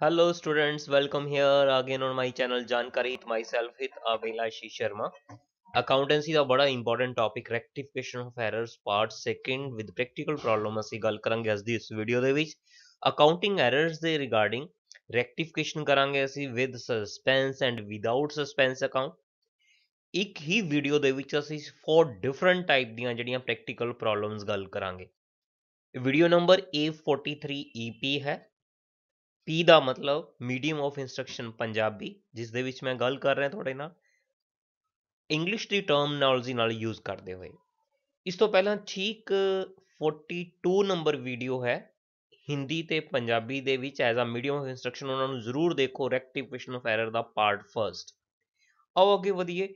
Hello students, welcome here again on my channel Jankarit myself with Abhilashi Sharma. Accountancy ਦਾ ਬੜਾ important topic rectification of errors part 2 with practical problem ਅਸੀਂ ਗੱਲ ਕਰਾਂਗੇ ਅੱਜ ਦੀ ਇਸ ਵੀਡੀਓ ਦੇ ਵਿੱਚ ਅਕਾਊਂਟਿੰਗ ਐਰਰਸ ਦੇ ਰਿਗਾਰਡਿੰਗ ਰੈਕਟੀਫਿਕੇਸ਼ਨ ਕਰਾਂਗੇ ਅਸੀਂ with suspense and without suspense account ਇੱਕ ਹੀ ਵੀਡੀਓ ਦੇ ਵਿੱਚ ਅਸੀਂ 4 ਡਿਫਰੈਂਟ ਟਾਈਪ ਦੀਆਂ ਜਿਹੜੀਆਂ ਪ੍ਰੈਕਟੀਕਲ ਪ੍ਰੋਬਲਮਸ ਗੱਲ ਕਰਾਂਗੇ ਵੀਡੀਓ ਨੰਬਰ A43EP ਹੈ ਪੀ ਦਾ ਮਤਲਬ ਮੀਡੀਅਮ ਆਫ ਇਨਸਟਰਕਸ਼ਨ ਪੰਜਾਬੀ ਜਿਸ ਦੇ ਵਿੱਚ ਮੈਂ ਗੱਲ ਕਰ ਰਿਹਾ ਤੁਹਾਡੇ ਨਾਲ ਇੰਗਲਿਸ਼ ਦੀ ਟਰਮਨੋਲੋਜੀ ਨਾਲ ਯੂਜ਼ ਕਰਦੇ ਹੋਏ ਇਸ ਤੋਂ ਪਹਿਲਾਂ ਠੀਕ 42 ਨੰਬਰ ਵੀਡੀਓ ਹੈ ਹਿੰਦੀ ਤੇ ਪੰਜਾਬੀ ਦੇ ਵਿੱਚ as a medium of instruction ਉਹਨਾਂ ਨੂੰ ਜ਼ਰੂਰ ਦੇਖੋ ਰੈਕਟੀਫਿਕੇਸ਼ਨ ਆਫ ਐਰਰ ਦਾ ਪਾਰਟ ਫਰਸਟ ਆਓ ਅੱਗੇ ਵਧੀਏ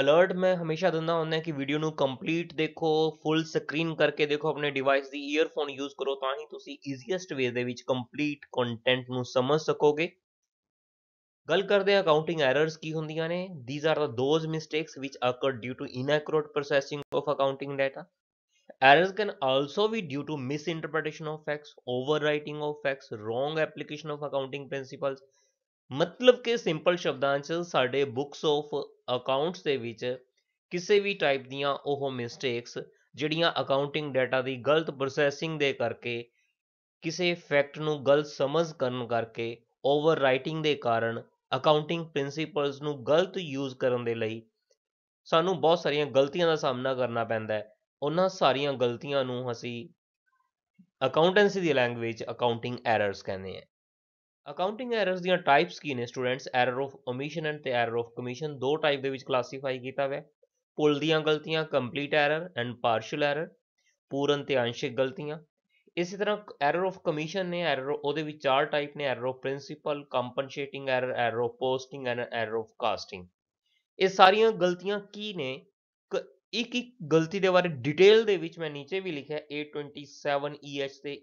ਅਲਰਟ ਮੈਂ ਹਮੇਸ਼ਾ ਦਿੰਦਾ ਹੁੰਦਾ ਕਿ ਵੀਡੀਓ ਨੂੰ ਕੰਪਲੀਟ ਦੇਖੋ ਫੁੱਲ ਸਕਰੀਨ ਕਰਕੇ ਦੇਖੋ ਆਪਣੇ ਡਿਵਾਈਸ ਦੀ ਈਅਰਫੋਨ ਯੂਜ਼ ਕਰੋ ਤਾਂ ਹੀ ਤੁਸੀਂ ਈਜ਼ੀਐਸਟ ਵੇ ਦੇ ਵਿੱਚ ਕੰਪਲੀਟ ਕੰਟੈਂਟ ਨੂੰ ਸਮਝ ਸਕੋਗੇ ਗੱਲ ਕਰਦੇ ਆ ਅਕਾਊਂਟਿੰਗ ਐਰਰਸ ਕੀ ਹੁੰਦੀਆਂ ਨੇ these are the those mistakes which occur due to inaccurate processing of accounting data errors can also can due to misinterpretation of facts overwriting of facts wrong application of accounting principles ਮਤਲਬ ਕਿ simple ਸ਼ਬਦਾਂ 'ਚ ਸਾਡੇ books of accounts ਦੇ ਵਿੱਚ ਕਿਸੇ ਵੀ type ਦੀਆਂ ਉਹ ਮਿਸਟੇਕਸ ਜਿਹੜੀਆਂ ਅਕਾਊਂਟਿੰਗ ਡਾਟਾ ਦੀ ਗਲਤ ਪ੍ਰੋਸੈਸਿੰਗ ਦੇ ਕਰਕੇ ਕਿਸੇ ਫੈਕਟ ਨੂੰ ਗਲਤ ਸਮਝ ਕਰਨ ਕਰਕੇ ਓਵਰ ਰਾਈਟਿੰਗ ਦੇ ਕਾਰਨ ਅਕਾਊਂਟਿੰਗ ਪ੍ਰਿੰਸੀਪਲਸ ਨੂੰ ਗਲਤ ਯੂਜ਼ ਕਰਨ ਦੇ ਲਈ ਸਾਨੂੰ ਬਹੁਤ ਸਾਰੀਆਂ ਗਲਤੀਆਂ ਦਾ ਸਾਹਮਣਾ ਕਰਨਾ ਪੈਂਦਾ ਹੈ ਉਹਨਾਂ ਸਾਰੀਆਂ ਗਲਤੀਆਂ ਨੂੰ ਅਸੀਂ ਅਕਾਊਂਟੈਂਸੀ ਦੀ ਲੈਂਗੁਏਜ ਅਕਾਊਂਟਿੰਗ ਐਰਰਸ ਕਹਿੰਦੇ ਆ ਅਕਾਊਂਟਿੰਗ ਐਰਰਸ ਦੀਆਂ ਟਾਈਪਸ ਕੀ ਨੇ students error of omission and ਤੇ ਐਰਰ ਆਫ ਕਮਿਸ਼ਨ ਦੋ ਟਾਈਪ ਦੇ ਵਿੱਚ ਕਲਾਸੀਫਾਈ ਕੀਤਾ ਹੋਇਆ ਪੁੱਲ ਦੀਆਂ ਗਲਤੀਆਂ complete error and partial error ਪੂਰਨ ਤੇ ਅੰਸ਼ਿਕ ਗਲਤੀਆਂ ਇਸੇ ਤਰ੍ਹਾਂ ਐਰਰ ਆਫ ਕਮਿਸ਼ਨ ਨੇ ਐਰਰ ਉਹਦੇ ਵਿੱਚ ਚਾਰ ਟਾਈਪ ਨੇ error of principle compensating error error of posting and error of casting ਇਹ ਸਾਰੀਆਂ ਗਲਤੀਆਂ ਕੀ ਨੇ ਇੱਕ ਇੱਕ ਗਲਤੀ ਦੇ ਬਾਰੇ ਡਿਟੇਲ ਦੇ ਵਿੱਚ ਮੈਂ ਨੀਚੇ ਵੀ ਲਿਖਿਆ A27EH e ਤੇ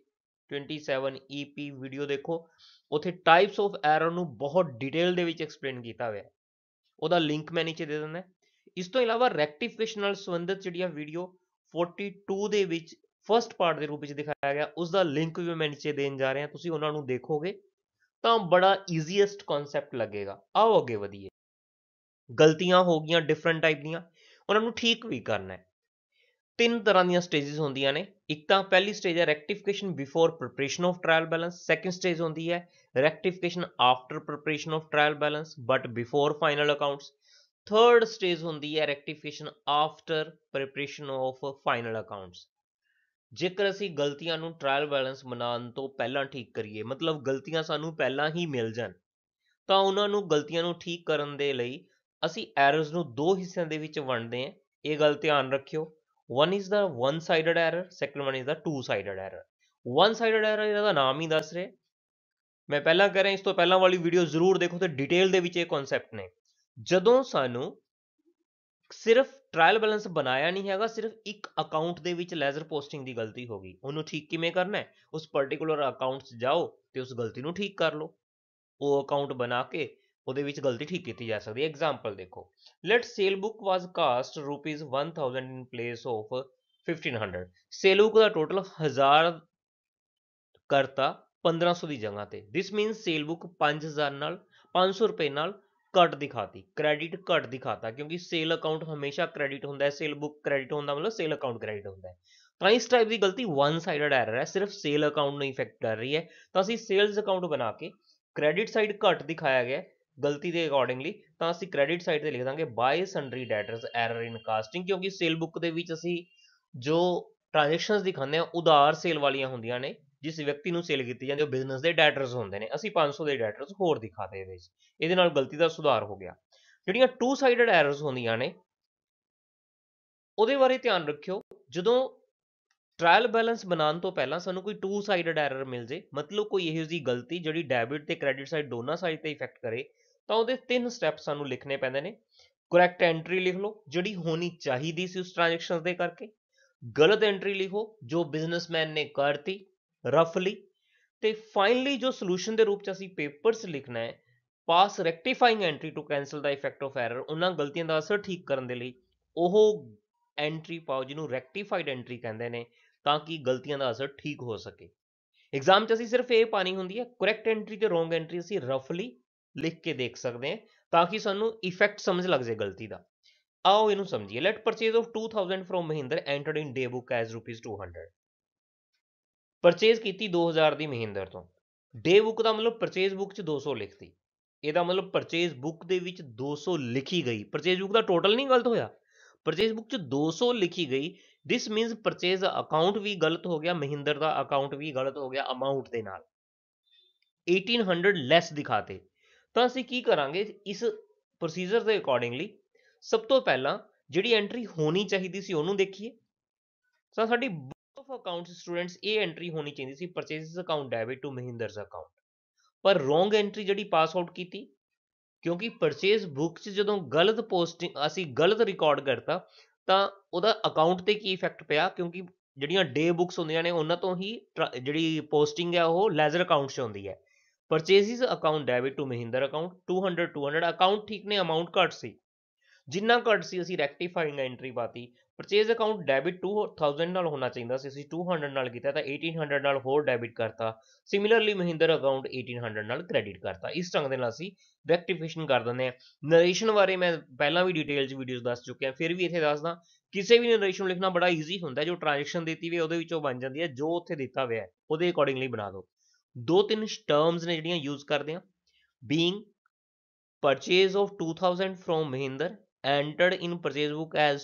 27 EP ਵੀਡੀਓ ਦੇਖੋ ਉਥੇ ਟਾਈਪਸ ਆਫ ਐਰਰ ਨੂੰ ਬਹੁਤ ਡਿਟੇਲ ਦੇ ਵਿੱਚ ਐਕਸਪਲੇਨ ਕੀਤਾ ਹੋਇਆ ਹੈ ਉਹਦਾ ਲਿੰਕ ਮੈਂ ਨੀਚੇ ਦੇ ਦਿੰਦਾ ਇਸ ਤੋਂ ਇਲਾਵਾ ਰੈਕਟੀਫਿਕੇਸ਼ਨ ਨਾਲ ਸੰਬੰਧਿਤ ਜਿਹੜੀਆਂ ਵੀਡੀਓ 42 ਦੇ ਵਿੱਚ ਫਰਸਟ ਪਾਰਟ ਦੇ ਰੂਪ ਵਿੱਚ ਦਿਖਾਇਆ ਗਿਆ ਉਸ ਦਾ ਲਿੰਕ ਵੀ ਮੈਂ ਨੀਚੇ ਦੇਣ ਜਾ ਰਿਹਾ ਤੁਸੀਂ ਉਹਨਾਂ ਨੂੰ ਦੇਖੋਗੇ ਤਾਂ ਬੜਾ ਈਜ਼ੀਐਸਟ ਕਨਸੈਪਟ ਲੱਗੇਗਾ ਆਓ ਅੱਗੇ ਵਧੀਏ ਗਲਤੀਆਂ ਹੋ ਗਈਆਂ ਡਿਫਰੈਂਟ ਟਾਈਪ ਦੀਆਂ ਉਹਨਾਂ ਨੂੰ ਠੀਕ ਵੀ ਕਰਨਾ ਹੈ ਤਿੰਨ ਤਰ੍ਹਾਂ ਦੀਆਂ ਸਟੇजेस ਹੁੰਦੀਆਂ ਨੇ ਇੱਕ ਤਾਂ ਪਹਿਲੀ ਸਟੇਜ ਹੈ rectification before preparation of trial balance second stage ਹੁੰਦੀ ਹੈ rectification after preparation of trial balance but before final accounts third stage ਹੁੰਦੀ ਹੈ rectification after preparation of final accounts ਜੇਕਰ ਅਸੀਂ ਗਲਤੀਆਂ ਨੂੰ ਟ੍ਰਾਇਲ ਬੈਲੈਂਸ ਬਣਾਉਣ ਤੋਂ ਪਹਿਲਾਂ ਠੀਕ ਕਰੀਏ ਮਤਲਬ ਗਲਤੀਆਂ ਸਾਨੂੰ ਪਹਿਲਾਂ ਹੀ ਮਿਲ ਜਾਣ ਤਾਂ ਉਹਨਾਂ ਨੂੰ ਗਲਤੀਆਂ ਨੂੰ ਠੀਕ ਕਰਨ ਦੇ ਲਈ ਅਸੀਂ ਐਰਰਸ ਨੂੰ ਦੋ ਹਿੱਸਿਆਂ ਦੇ ਵਿੱਚ ਵੰਡਦੇ ਹਾਂ ਇਹ ਗੱਲ ਧਿਆਨ ਰੱਖਿਓ one is the one sided error second one is the two sided error one sided error ਇਹਦਾ ਨਾਮ ਹੀ ਦੱਸ ਰਿਹਾ ਮੈਂ ਪਹਿਲਾਂ ਕਹ ਰਿਹਾ ਇਸ ਤੋਂ ਪਹਿਲਾਂ ਵਾਲੀ ਵੀਡੀਓ ਜ਼ਰੂਰ ਦੇਖੋ ਤੇ ਡਿਟੇਲ ਦੇ ਵਿੱਚ ਇਹ ਕਨਸੈਪਟ ਨੇ ਜਦੋਂ ਸਾਨੂੰ ਸਿਰਫ ਟ੍ਰਾਇਲ ਬੈਲੈਂਸ ਬਣਾਇਆ ਨਹੀਂ ਹੈਗਾ ਸਿਰਫ ਇੱਕ ਅਕਾਊਂਟ ਦੇ ਵਿੱਚ ਲੈਜ਼ਰ ਪੋਸਟਿੰਗ ਦੀ ਗਲਤੀ ਹੋ ਗਈ ਉਹਨੂੰ ਠੀਕ ਕਿਵੇਂ ਕਰਨਾ ਹੈ ਉਸ ਪਾਰਟਿਕੂਲਰ ਅਕਾਊਂਟ 'ਚ ਜਾਓ ਤੇ ਉਸ ਗਲਤੀ ਨੂੰ ਠੀਕ ਕਰ ਲਓ ਉਹ ਅਕਾਊਂਟ ਬਣਾ ਕੇ ਉਹਦੇ ਵਿੱਚ ਗਲਤੀ ਠੀਕ ਕੀਤੀ ਜਾ ਸਕਦੀ ਹੈ ਐਗਜ਼ਾਮਪਲ ਦੇਖੋ let sale book was cast rupees 1000 in place of 1500 sale book ਦਾ ਟੋਟਲ 1000 ਕਰਤਾ 1500 ਦੀ ਜਗ੍ਹਾ ਤੇ ਥਿਸ ਮੀਨਸ ਸੇਲ ਬੁੱਕ 5000 ਨਾਲ 500 ਰੁਪਏ ਨਾਲ ਕੱਟ ਦਿਖਾਤੀ ਕ੍ਰੈਡਿਟ ਕੱਟ ਦਿਖਾਤਾ ਕਿਉਂਕਿ ਸੇਲ ਅਕਾਊਂਟ ਹਮੇਸ਼ਾ ਕ੍ਰੈਡਿਟ ਹੁੰਦਾ ਹੈ ਸੇਲ ਬੁੱਕ ਕ੍ਰੈਡਿਟ ਹੁੰਦਾ ਮਤਲਬ ਸੇਲ ਅਕਾਊਂਟ ਕ੍ਰੈਡਿਟ ਹੁੰਦਾ ਹੈ ਤਾਂ ਇਸ ਟਾਈਪ ਦੀ ਗਲਤੀ ਵਨ ਸਾਈਡਡ ਐਰਰ ਹੈ ਸਿਰਫ ਸੇਲ ਅਕਾਊਂਟ ਨੂੰ ਇਫੈਕਟ ਕਰ ਰਹੀ ਹੈ ਤਾਂ ਅਸੀਂ ਸੇਲਸ ਅਕਾਊਂਟ ਬਣਾ ਕੇ ਕ੍ਰੈਡਿਟ ਸਾਈਡ ਕੱਟ ਦਿਖਾਇਆ ਗਿਆ ਗਲਤੀ ਦੇ ਅਕੋਰਡਿੰਗਲੀ ਤਾਂ ਅਸੀਂ ਕ੍ਰੈਡਿਟ ਸਾਈਡ ਤੇ ਲਿਖ ਦਾਂਗੇ by sundry debtors error in casting ਕਿਉਂਕਿ ਸੇਲ ਬੁੱਕ ਦੇ ਵਿੱਚ ਅਸੀਂ ਜੋ ਟ੍ਰਾਂਜੈਕਸ਼ਨਸ ਦਿਖਾਉਂਦੇ ਆ ਉਧਾਰ ਸੇਲ ਵਾਲੀਆਂ ਹੁੰਦੀਆਂ ਨੇ ਜਿਸ ਵਿਅਕਤੀ ਨੂੰ ਸੇਲ ਕੀਤੀ ਜਾਂਦੀ ਉਹ ਬਿਜ਼ਨਸ ਦੇ ਡੈਟਰਸ ਹੁੰਦੇ ਨੇ ਅਸੀਂ 500 ਦੇ ਡੈਟਰਸ ਹੋਰ ਦਿਖਾਦੇ ਇਹਦੇ ਵਿੱਚ ਇਹਦੇ ਨਾਲ ਗਲਤੀ ਦਾ ਸੁਧਾਰ ਹੋ ਗਿਆ ਜਿਹੜੀਆਂ ਟੂ ਸਾਈਡਡ ਐਰਰਸ ਹੁੰਦੀਆਂ ਨੇ ਉਹਦੇ ਬਾਰੇ ਧਿਆਨ ਰੱਖਿਓ ਜਦੋਂ ਟ੍ਰਾਇਲ ਬੈਲੈਂਸ ਬਣਾਉਣ ਤੋਂ ਪਹਿਲਾਂ ਸਾਨੂੰ ਕੋਈ ਟੂ ਸਾਈਡਡ ਐਰਰ ਮਿਲ ਜੇ ਮਤਲਬ ਕੋਈ ਇਹੋ ਜੀ ਗਲਤੀ ਜਿਹੜੀ ਡੈਬਿਟ ਤੇ ਕ੍ਰੈਡਿਟ ਸਾਈਡ ਦੋਨਾਂ ਸਾਈਡ ਤੇ ਇਫੈਕਟ ਕਰੇ ਤਾਂ ਉਹਦੇ ਤਿੰਨ ਸਟੈਪ ਸਾਨੂੰ ਲਿਖਣੇ ਪੈਂਦੇ ਨੇ ਕਰੈਕਟ ਐਂਟਰੀ ਲਿਖ ਲਓ ਜਿਹੜੀ ਹੋਣੀ ਚਾਹੀਦੀ ਸੀ ਉਸ ਟ੍ਰਾਂਜੈਕਸ਼ਨ ਦੇ ਕਰਕੇ ਗਲਤ ਐਂਟਰੀ ਲਿਖੋ ਜੋ ਬਿਜ਼ਨਸਮੈਨ ਨੇ ਕਰਤੀ ਰਫਲੀ ਤੇ ਫਾਈਨਲੀ ਜੋ ਸੋਲੂਸ਼ਨ ਦੇ ਰੂਪ ਚ ਅਸੀਂ ਪੇਪਰਸ ਲਿਖਣਾ ਹੈ pass rectifying entry to cancel the effect of error ਉਹਨਾਂ ਗਲਤੀਆਂ ਦਾ ਅਸਰ ਠੀਕ ਕਰਨ ਦੇ ਲਈ ਉਹ ਐਂਟਰੀ ਪਾਓ ਜਿਹਨੂੰ ਰੈਕਟੀਫਾਈਡ ਐਂਟਰੀ ਕਹਿੰਦੇ ਨੇ ਤਾਂ ਕਿ ਗਲਤੀਆਂ ਦਾ ਅਸਰ ਠੀਕ ਹੋ ਸਕੇ ਐਗਜ਼ਾਮ 'ਚ ਅਸੀਂ ਸਿਰਫ ਇਹ ਪਾਣੀ ਹੁੰਦੀ ਹੈ ਕਰੈਕਟ ਐਂਟਰੀ ਤੇ ਰੋਂਗ ਐਂਟਰੀ ਅਸੀਂ ਰਫਲੀ ਲਿਖ ਕੇ ਦੇਖ ਸਕਦੇ ਹਾਂ ਤਾਂ ਕਿ ਸਾਨੂੰ ਇਫੈਕਟ ਸਮਝ ਲੱਗ ਜਾਏ ਗਲਤੀ ਦਾ ਆਓ ਇਹਨੂੰ ਸਮਝੀਏ let purchase of 2000 from Mahinder entered in day book as rupees 200 purchase ਕੀਤੀ 2000 ਦੀ ਮਹਿੰਦਰ ਤੋਂ ਡੇ ਬੁੱਕ ਦਾ ਮਤਲਬ ਪਰਚੇਜ਼ ਬੁੱਕ 'ਚ 200 ਲਿਖਤੀ ਇਹਦਾ ਮਤਲਬ ਪਰਚੇਜ਼ ਬੁੱਕ ਦੇ ਵਿੱਚ 200 ਲਿਖੀ ਗਈ ਪਰਚੇਜ਼ ਬੁੱਕ ਦਾ ਟੋਟਲ ਨਹੀਂ ਗਲਤ ਹੋਇਆ ਪਰਚੇਜ਼ ਬੁੱਕ 'ਚ 200 ਲਿਖੀ ਗਈ ਥਿਸ ਮੀਨਸ ਪਰਚੇਜ਼ ਅਕਾਊਂਟ ਵੀ ਗਲਤ ਹੋ ਗਿਆ ਮਹਿੰਦਰ ਦਾ ਅਕਾਊਂਟ ਵੀ ਗਲਤ ਹੋ ਗਿਆ ਅਮਾਉਂਟ ਦੇ ਨਾਲ 1800 ਲੈਸ ਦਿਖਾਤੇ ਤਾਂ ਅਸੀਂ ਕੀ ਕਰਾਂਗੇ ਇਸ ਪ੍ਰੋਸੀਜਰ ਦੇ ਅਕੋਰਡਿੰਗਲੀ ਸਭ ਤੋਂ ਪਹਿਲਾਂ ਜਿਹੜੀ ਐਂਟਰੀ ਹੋਣੀ ਚਾਹੀਦੀ ਸੀ ਉਹਨੂੰ ਦੇਖੀਏ ਤਾਂ ਸਾਡੀ ਬੁੱਕ ਆਫ ਅਕਾਊਂਟਸ ਸਟੂਡੈਂਟਸ ਇਹ ਐਂਟਰੀ ਹੋਣੀ ਚਾਹੀਦੀ ਸੀ purchases account debit to Mahinder's account ਪਰ ਰੋਂਗ ਐਂਟਰੀ ਜਿਹੜੀ ਪਾਸ ਆਊਟ ਕੀਤੀ ਕਿਉਂਕਿ ਪਰਚੇਸ ਬੁੱਕ 'ਚ ਜਦੋਂ ਗਲਤ ਪੋਸਟਿੰਗ ਅਸੀਂ ਗਲਤ ਰਿਕਾਰਡ ਕਰਤਾ ਤਾਂ ਉਹਦਾ ਅਕਾਊਂਟ ਤੇ ਕੀ ਇਫੈਕਟ ਪਿਆ ਕਿਉਂਕਿ ਜਿਹੜੀਆਂ ਡੇ ਬੁੱਕਸ ਹੁੰਦੀਆਂ ਨੇ ਉਹਨਾਂ ਤੋਂ ਹੀ ਜਿਹੜੀ ਪੋਸਟਿੰਗ ਹੈ ਉਹ ਲੈਜ਼ਰ ਅਕਾਊਂਟ 'ਚ ਹੁੰਦੀ ਹੈ purchases account debit to Mahinder account 200 200 account ਠੀਕ ਨੇ ਅਮਾਉਂਟ ਘਟ ਸੀ ਜਿੰਨਾ ਘਟ ਸੀ ਅਸੀਂ ਰੈਕਟੀਫਾਈਂਗ ਐਂਟਰੀ ਪਾਤੀ ਪਰਚੇਸ ਅਕਾਊਂਟ ਡੈਬਿਟ 2000 ਨਾਲ ਹੋਣਾ ਚਾਹੀਦਾ ਸੀ ਅਸੀਂ 200 ਨਾਲ ਕੀਤਾ ਤਾਂ 1800 ਨਾਲ ਹੋਰ ਡੈਬਿਟ ਕਰਤਾ ਸਿਮਿਲਰਲੀ ਮਹਿੰਦਰ ਅਕਾਊਂਟ 1800 ਨਾਲ ਕ੍ਰੈਡਿਟ ਕਰਤਾ ਇਸ ਢੰਗ ਦੇ ਨਾਲ ਅਸੀਂ ਰੈਕਟੀਫਿਕੇਸ਼ਨ ਕਰ ਦਿੰਦੇ ਹਾਂ ਨਰੇਸ਼ਨ ਬਾਰੇ ਮੈਂ ਪਹਿਲਾਂ ਵੀ ਡਿਟੇਲ 'ਚ ਵੀਡੀਓਜ਼ ਦੱਸ ਚੁੱਕਿਆ ਫਿਰ ਵੀ ਇੱਥੇ ਦੱਸਦਾ ਕਿਸੇ ਵੀ ਨਰੇਸ਼ਨ ਨੂੰ ਲਿਖਣਾ ਬੜਾ ਈਜ਼ੀ ਹੁੰਦਾ ਜੋ ਟ੍ਰਾਂਜੈਕਸ਼ਨ ਦਿੱਤੀ ਹੋਈ ਉਹਦੇ ਵਿੱਚੋਂ ਬਣ ਜਾਂਦੀ ਹੈ ਜੋ ਉੱਥੇ ਦਿੱਤਾ ਹੋਇਆ ਉਹਦੇ ਅਕੋਰਡਿੰਗਲੀ ਬਣਾ ਦਿਓ ਦੋ ਤਿੰਨ ਟਰਮਸ ਨੇ ਜਿਹੜੀਆਂ ਯੂਜ਼ ਕਰਦੇ ਆ being purchase of 2000 from Mahinder entered in purchase book as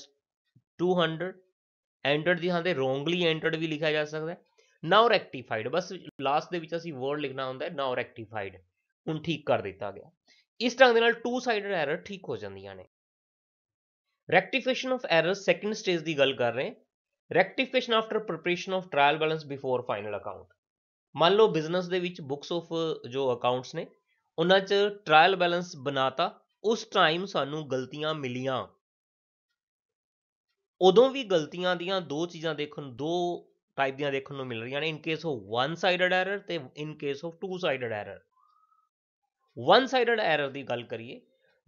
200 entered ਦੀ ਹਾਂ ਤੇ ਰੋਂਗਲੀ ਐਂਟਰਡ ਵੀ ਲਿਖਿਆ ਜਾ ਸਕਦਾ ਹੈ ਨਾਓ ਰੈਕਟੀਫਾਈਡ ਬਸ ਲਾਸਟ ਦੇ ਵਿੱਚ ਅਸੀਂ ਵਰਡ ਲਿਖਣਾ ਹੁੰਦਾ ਹੈ ਨਾਓ ਰੈਕਟੀਫਾਈਡ ਹੁਣ ਠੀਕ ਕਰ ਦਿੱਤਾ ਗਿਆ ਇਸ ਢੰਗ ਦੇ ਨਾਲ ਟੂ ਸਾਈਡਡ ਐਰਰ ਠੀਕ ਹੋ ਜਾਂਦੀਆਂ ਨੇ rectification of error second stage ਦੀ ਗੱਲ ਕਰ ਰਹੇ rectification after preparation of trial balance before final account ਮੰਨ ਲਓ ਬਿਜ਼ਨਸ ਦੇ ਵਿੱਚ ਬੁੱਕਸ ਆਫ ਜੋ ਅਕਾਊਂਟਸ ਨੇ ਉਹਨਾਂ 'ਚ ਟ੍ਰਾਇਲ ਬੈਲੈਂਸ ਬਣਾਤਾ ਉਸ ਟਾਈਮ ਸਾਨੂੰ ਗਲਤੀਆਂ ਮਿਲੀਆਂ ਉਦੋਂ ਵੀ ਗਲਤੀਆਂ ਦੀਆਂ ਦੋ ਚੀਜ਼ਾਂ ਦੇਖਣ ਦੋ ਟਾਈਪ ਦੀਆਂ ਦੇਖਣ ਨੂੰ ਮਿਲ ਰਹੀਆਂ ਨੇ in case of one sided error ਤੇ in case of two sided error one sided error ਦੀ ਗੱਲ ਕਰੀਏ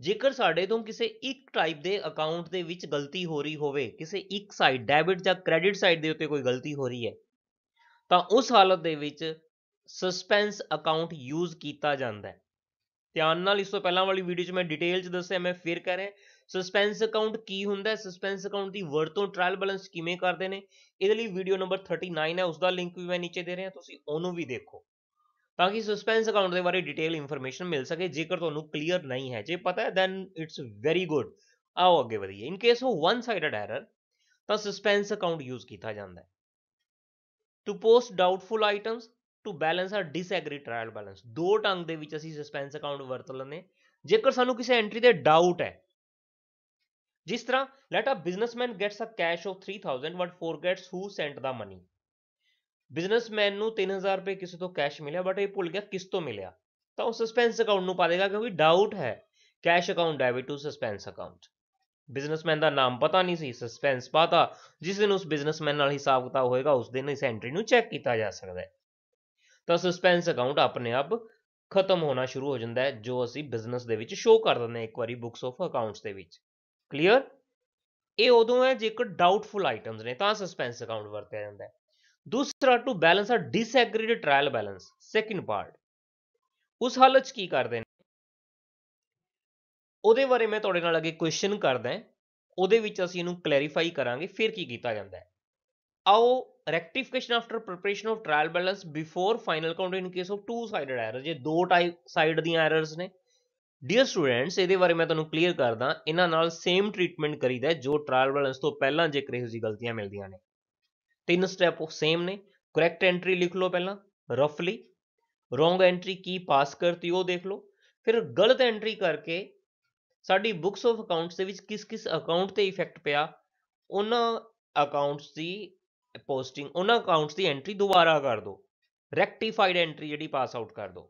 ਜੇਕਰ ਸਾਡੇ ਤੋਂ ਕਿਸੇ ਇੱਕ ਟਾਈਪ ਦੇ ਅਕਾਊਂਟ ਦੇ ਵਿੱਚ ਗਲਤੀ ਹੋ ਰਹੀ ਹੋਵੇ ਕਿਸੇ ਇੱਕ ਸਾਈਡ ਡੈਬਿਟ ਜਾਂ ਕ੍ਰੈਡਿਟ ਸਾਈਡ ਦੇ ਉੱਤੇ ਕੋਈ ਗਲਤੀ ਹੋ ਰਹੀ ਹੈ ਤਾਂ ਉਸ ਹਾਲਤ ਦੇ ਵਿੱਚ ਸਸਪੈਂਸ ਅਕਾਊਂਟ ਯੂਜ਼ ਕੀਤਾ ਜਾਂਦਾ ਹੈ ਧਿਆਨ ਨਾਲ ਇਸ ਤੋਂ ਪਹਿਲਾਂ ਵਾਲੀ ਵੀਡੀਓ 'ਚ ਮੈਂ ਡਿਟੇਲ 'ਚ ਦੱਸਿਆ ਮੈਂ ਫਿਰ ਕਰ ਰਿਹਾ ਸਸਪੈਂਸ ਅਕਾਊਂਟ ਕੀ ਹੁੰਦਾ ਹੈ ਸਸਪੈਂਸ ਅਕਾਊਂਟ ਦੀ ਵਰਤੋਂ ਟ੍ਰਾਇਲ ਬੈਲੈਂਸ ਕਿਵੇਂ ਕਰਦੇ ਨੇ ਇਹਦੇ ਲਈ ਵੀਡੀਓ ਨੰਬਰ 39 ਹੈ ਉਸ ਦਾ ਲਿੰਕ ਵੀ ਮੈਂ نیچے ਦੇ ਰਿਹਾ ਤੁਸੀਂ ਉਹਨੂੰ ਵੀ ਦੇਖੋ ਤਾਂ ਕਿ ਸਸਪੈਂਸ ਅਕਾਊਂਟ ਦੇ ਬਾਰੇ ਡਿਟੇਲ ਇਨਫੋਰਮੇਸ਼ਨ ਮਿਲ ਸਕੇ ਜੇਕਰ ਤੁਹਾਨੂੰ ਕਲੀਅਰ ਨਹੀਂ ਹੈ ਜੇ ਪਤਾ ਹੈ ਦੈਨ ਇਟਸ ਵੈਰੀ ਗੁੱਡ ਆਓ ਅੱਗੇ ਵਧੀਏ ਇਨ ਕੇਸ ਉਹ ਵਨ ਸਾਈਡਡ ਐਰਰ ਤਾਂ ਸਸਪੈਂਸ ਅਕਾਊਂਟ ਯੂਜ਼ ਕੀਤਾ ਜਾਂਦਾ ਹੈ to post doubtful items to balance a disagree trial balance ਦੋ ਟੰਗ ਦੇ ਵਿੱਚ ਅਸੀਂ ਸਸਪੈਂਸ ਅਕਾਊਂਟ ਵਰਤ ਲੈਂਦੇ ਜੇਕਰ ਸਾਨੂੰ ਕਿਸੇ ਐਂਟਰੀ ਤੇ ਡਾਊਟ ਹੈ ਜਿਸ ਤਰ੍ਹਾਂ let a businessman gets a cash of 3000 but forgets who sent the money businessman ਨੂੰ 3000 ਰੁਪਏ ਕਿਸੇ ਤੋਂ ਕੈਸ਼ ਮਿਲਿਆ ਬਟ ਇਹ ਭੁੱਲ ਗਿਆ ਕਿਸ ਤੋਂ ਮਿਲਿਆ ਤਾਂ ਉਹ ਸਸਪੈਂਸ ਅਕਾਊਂਟ ਨੂੰ ਪਾ ਦੇਗਾ ਕਿਉਂਕਿ ਡਾਊਟ ਹੈ cash account debit to suspense account businessman ਦਾ ਨਾਮ ਪਤਾ ਨਹੀਂ ਸੀ ਸਸਪੈਂਸ ਪਾਤਾ ਜਿਸ ਦਿਨ ਉਸ ਬਿਜ਼ਨਸਮੈਨ ਨਾਲ ਹਿਸਾਬ ਕਿਤਾਬ ਹੋਏਗਾ ਉਸ ਦਿਨ ਇਸ ਐਂਟਰੀ ਨੂੰ ਚੈੱਕ ਕੀਤਾ ਜਾ ਸਕਦਾ ਹੈ ਤਾਂ ਸਸਪੈਂਸ ਅਕਾਊਂਟ ਆਪਣੇ ਆਪ ਖਤਮ ਹੋਣਾ ਸ਼ੁਰੂ ਹੋ ਜਾਂਦਾ ਹੈ ਜੋ ਅਸੀਂ ਬਿਜ਼ਨਸ ਦੇ ਵਿੱਚ ਸ਼ੋ ਕਰ ਦਿੰਦੇ ਹਾਂ ਇੱਕ ਵਾਰੀ ਬੁੱਕਸ ਆਫ ਅਕਾਊਂਟਸ ਦੇ ਵਿੱਚ ਕਲੀਅਰ ਇਹ ਉਦੋਂ ਹੈ ਜੇਕਰ ਡਾਊਟਫੁਲ ਆਈਟਮਸ ਨੇ ਤਾਂ ਸਸਪੈਂਸ ਅਕਾਊਂਟ ਵਰਤਿਆ ਜਾਂਦਾ ਹੈ ਦੂਸਰਾ to balance a disagreed trial balance second part ਉਸ ਹਾਲਤ 'ਚ ਕੀ ਕਰਦੇ ਉਹਦੇ ਬਾਰੇ ਮੈਂ ਤੁਹਾਡੇ ਨਾਲ ਅੱਗੇ ਕੁਐਸਚਨ ਕਰਦਾ ਉਹਦੇ ਵਿੱਚ ਅਸੀਂ ਇਹਨੂੰ ਕਲੈਰੀਫਾਈ ਕਰਾਂਗੇ ਫਿਰ ਕੀ ਕੀਤਾ ਜਾਂਦਾ ਆਓ rectification after preparation of trial balance before final count in case of two sided errors ਜੇ ਦੋ ਟਾਈਪ ਸਾਈਡ ਦੀਆਂ ਐਰਰਸ ਨੇ ਡੀਅਰ ਸਟੂਡੈਂਟਸ ਇਹਦੇ ਬਾਰੇ ਮੈਂ ਤੁਹਾਨੂੰ ਕਲੀਅਰ ਕਰਦਾ ਇਹਨਾਂ ਨਾਲ ਸੇਮ ਟ੍ਰੀਟਮੈਂਟ ਕਰੀਦਾ ਜੋ ਟ੍ਰਾਇਲ ਬੈਲੈਂਸ ਤੋਂ ਪਹਿਲਾਂ ਜੇਕਰ ਇਹੋ ਹੋਈ ਗਲਤੀਆਂ ਮਿਲਦੀਆਂ ਨੇ ਤਿੰਨ ਸਟੈਪ ਉਹ ਸੇਮ ਨੇ ਕਰੈਕਟ ਐਂਟਰੀ ਲਿਖ ਲਓ ਪਹਿਲਾਂ ਰਫਲੀ ਰੋਂਗ ਐਂਟਰੀ ਕੀ ਪਾਸ ਕਰਤੀ ਉਹ ਦੇਖ ਲਓ ਫਿਰ ਗਲਤ ਐਂਟਰੀ ਕਰਕੇ ਸਾਡੀ ਬੁੱਕਸ ਆਫ ਅਕਾਊਂਟਸ ਦੇ ਵਿੱਚ ਕਿਸ-ਕਿਸ ਅਕਾਊਂਟ ਤੇ ਇਫੈਕਟ ਪਿਆ ਉਹਨਾਂ ਅਕਾਊਂਟਸ ਦੀ ਪੋਸਟਿੰਗ ਉਹਨਾਂ ਅਕਾਊਂਟਸ ਦੀ ਐਂਟਰੀ ਦੁਬਾਰਾ ਕਰ ਦਿਓ ਰੈਕਟੀਫਾਈਡ ਐਂਟਰੀ ਜਿਹੜੀ ਪਾਸ ਆਊਟ ਕਰ ਦਿਓ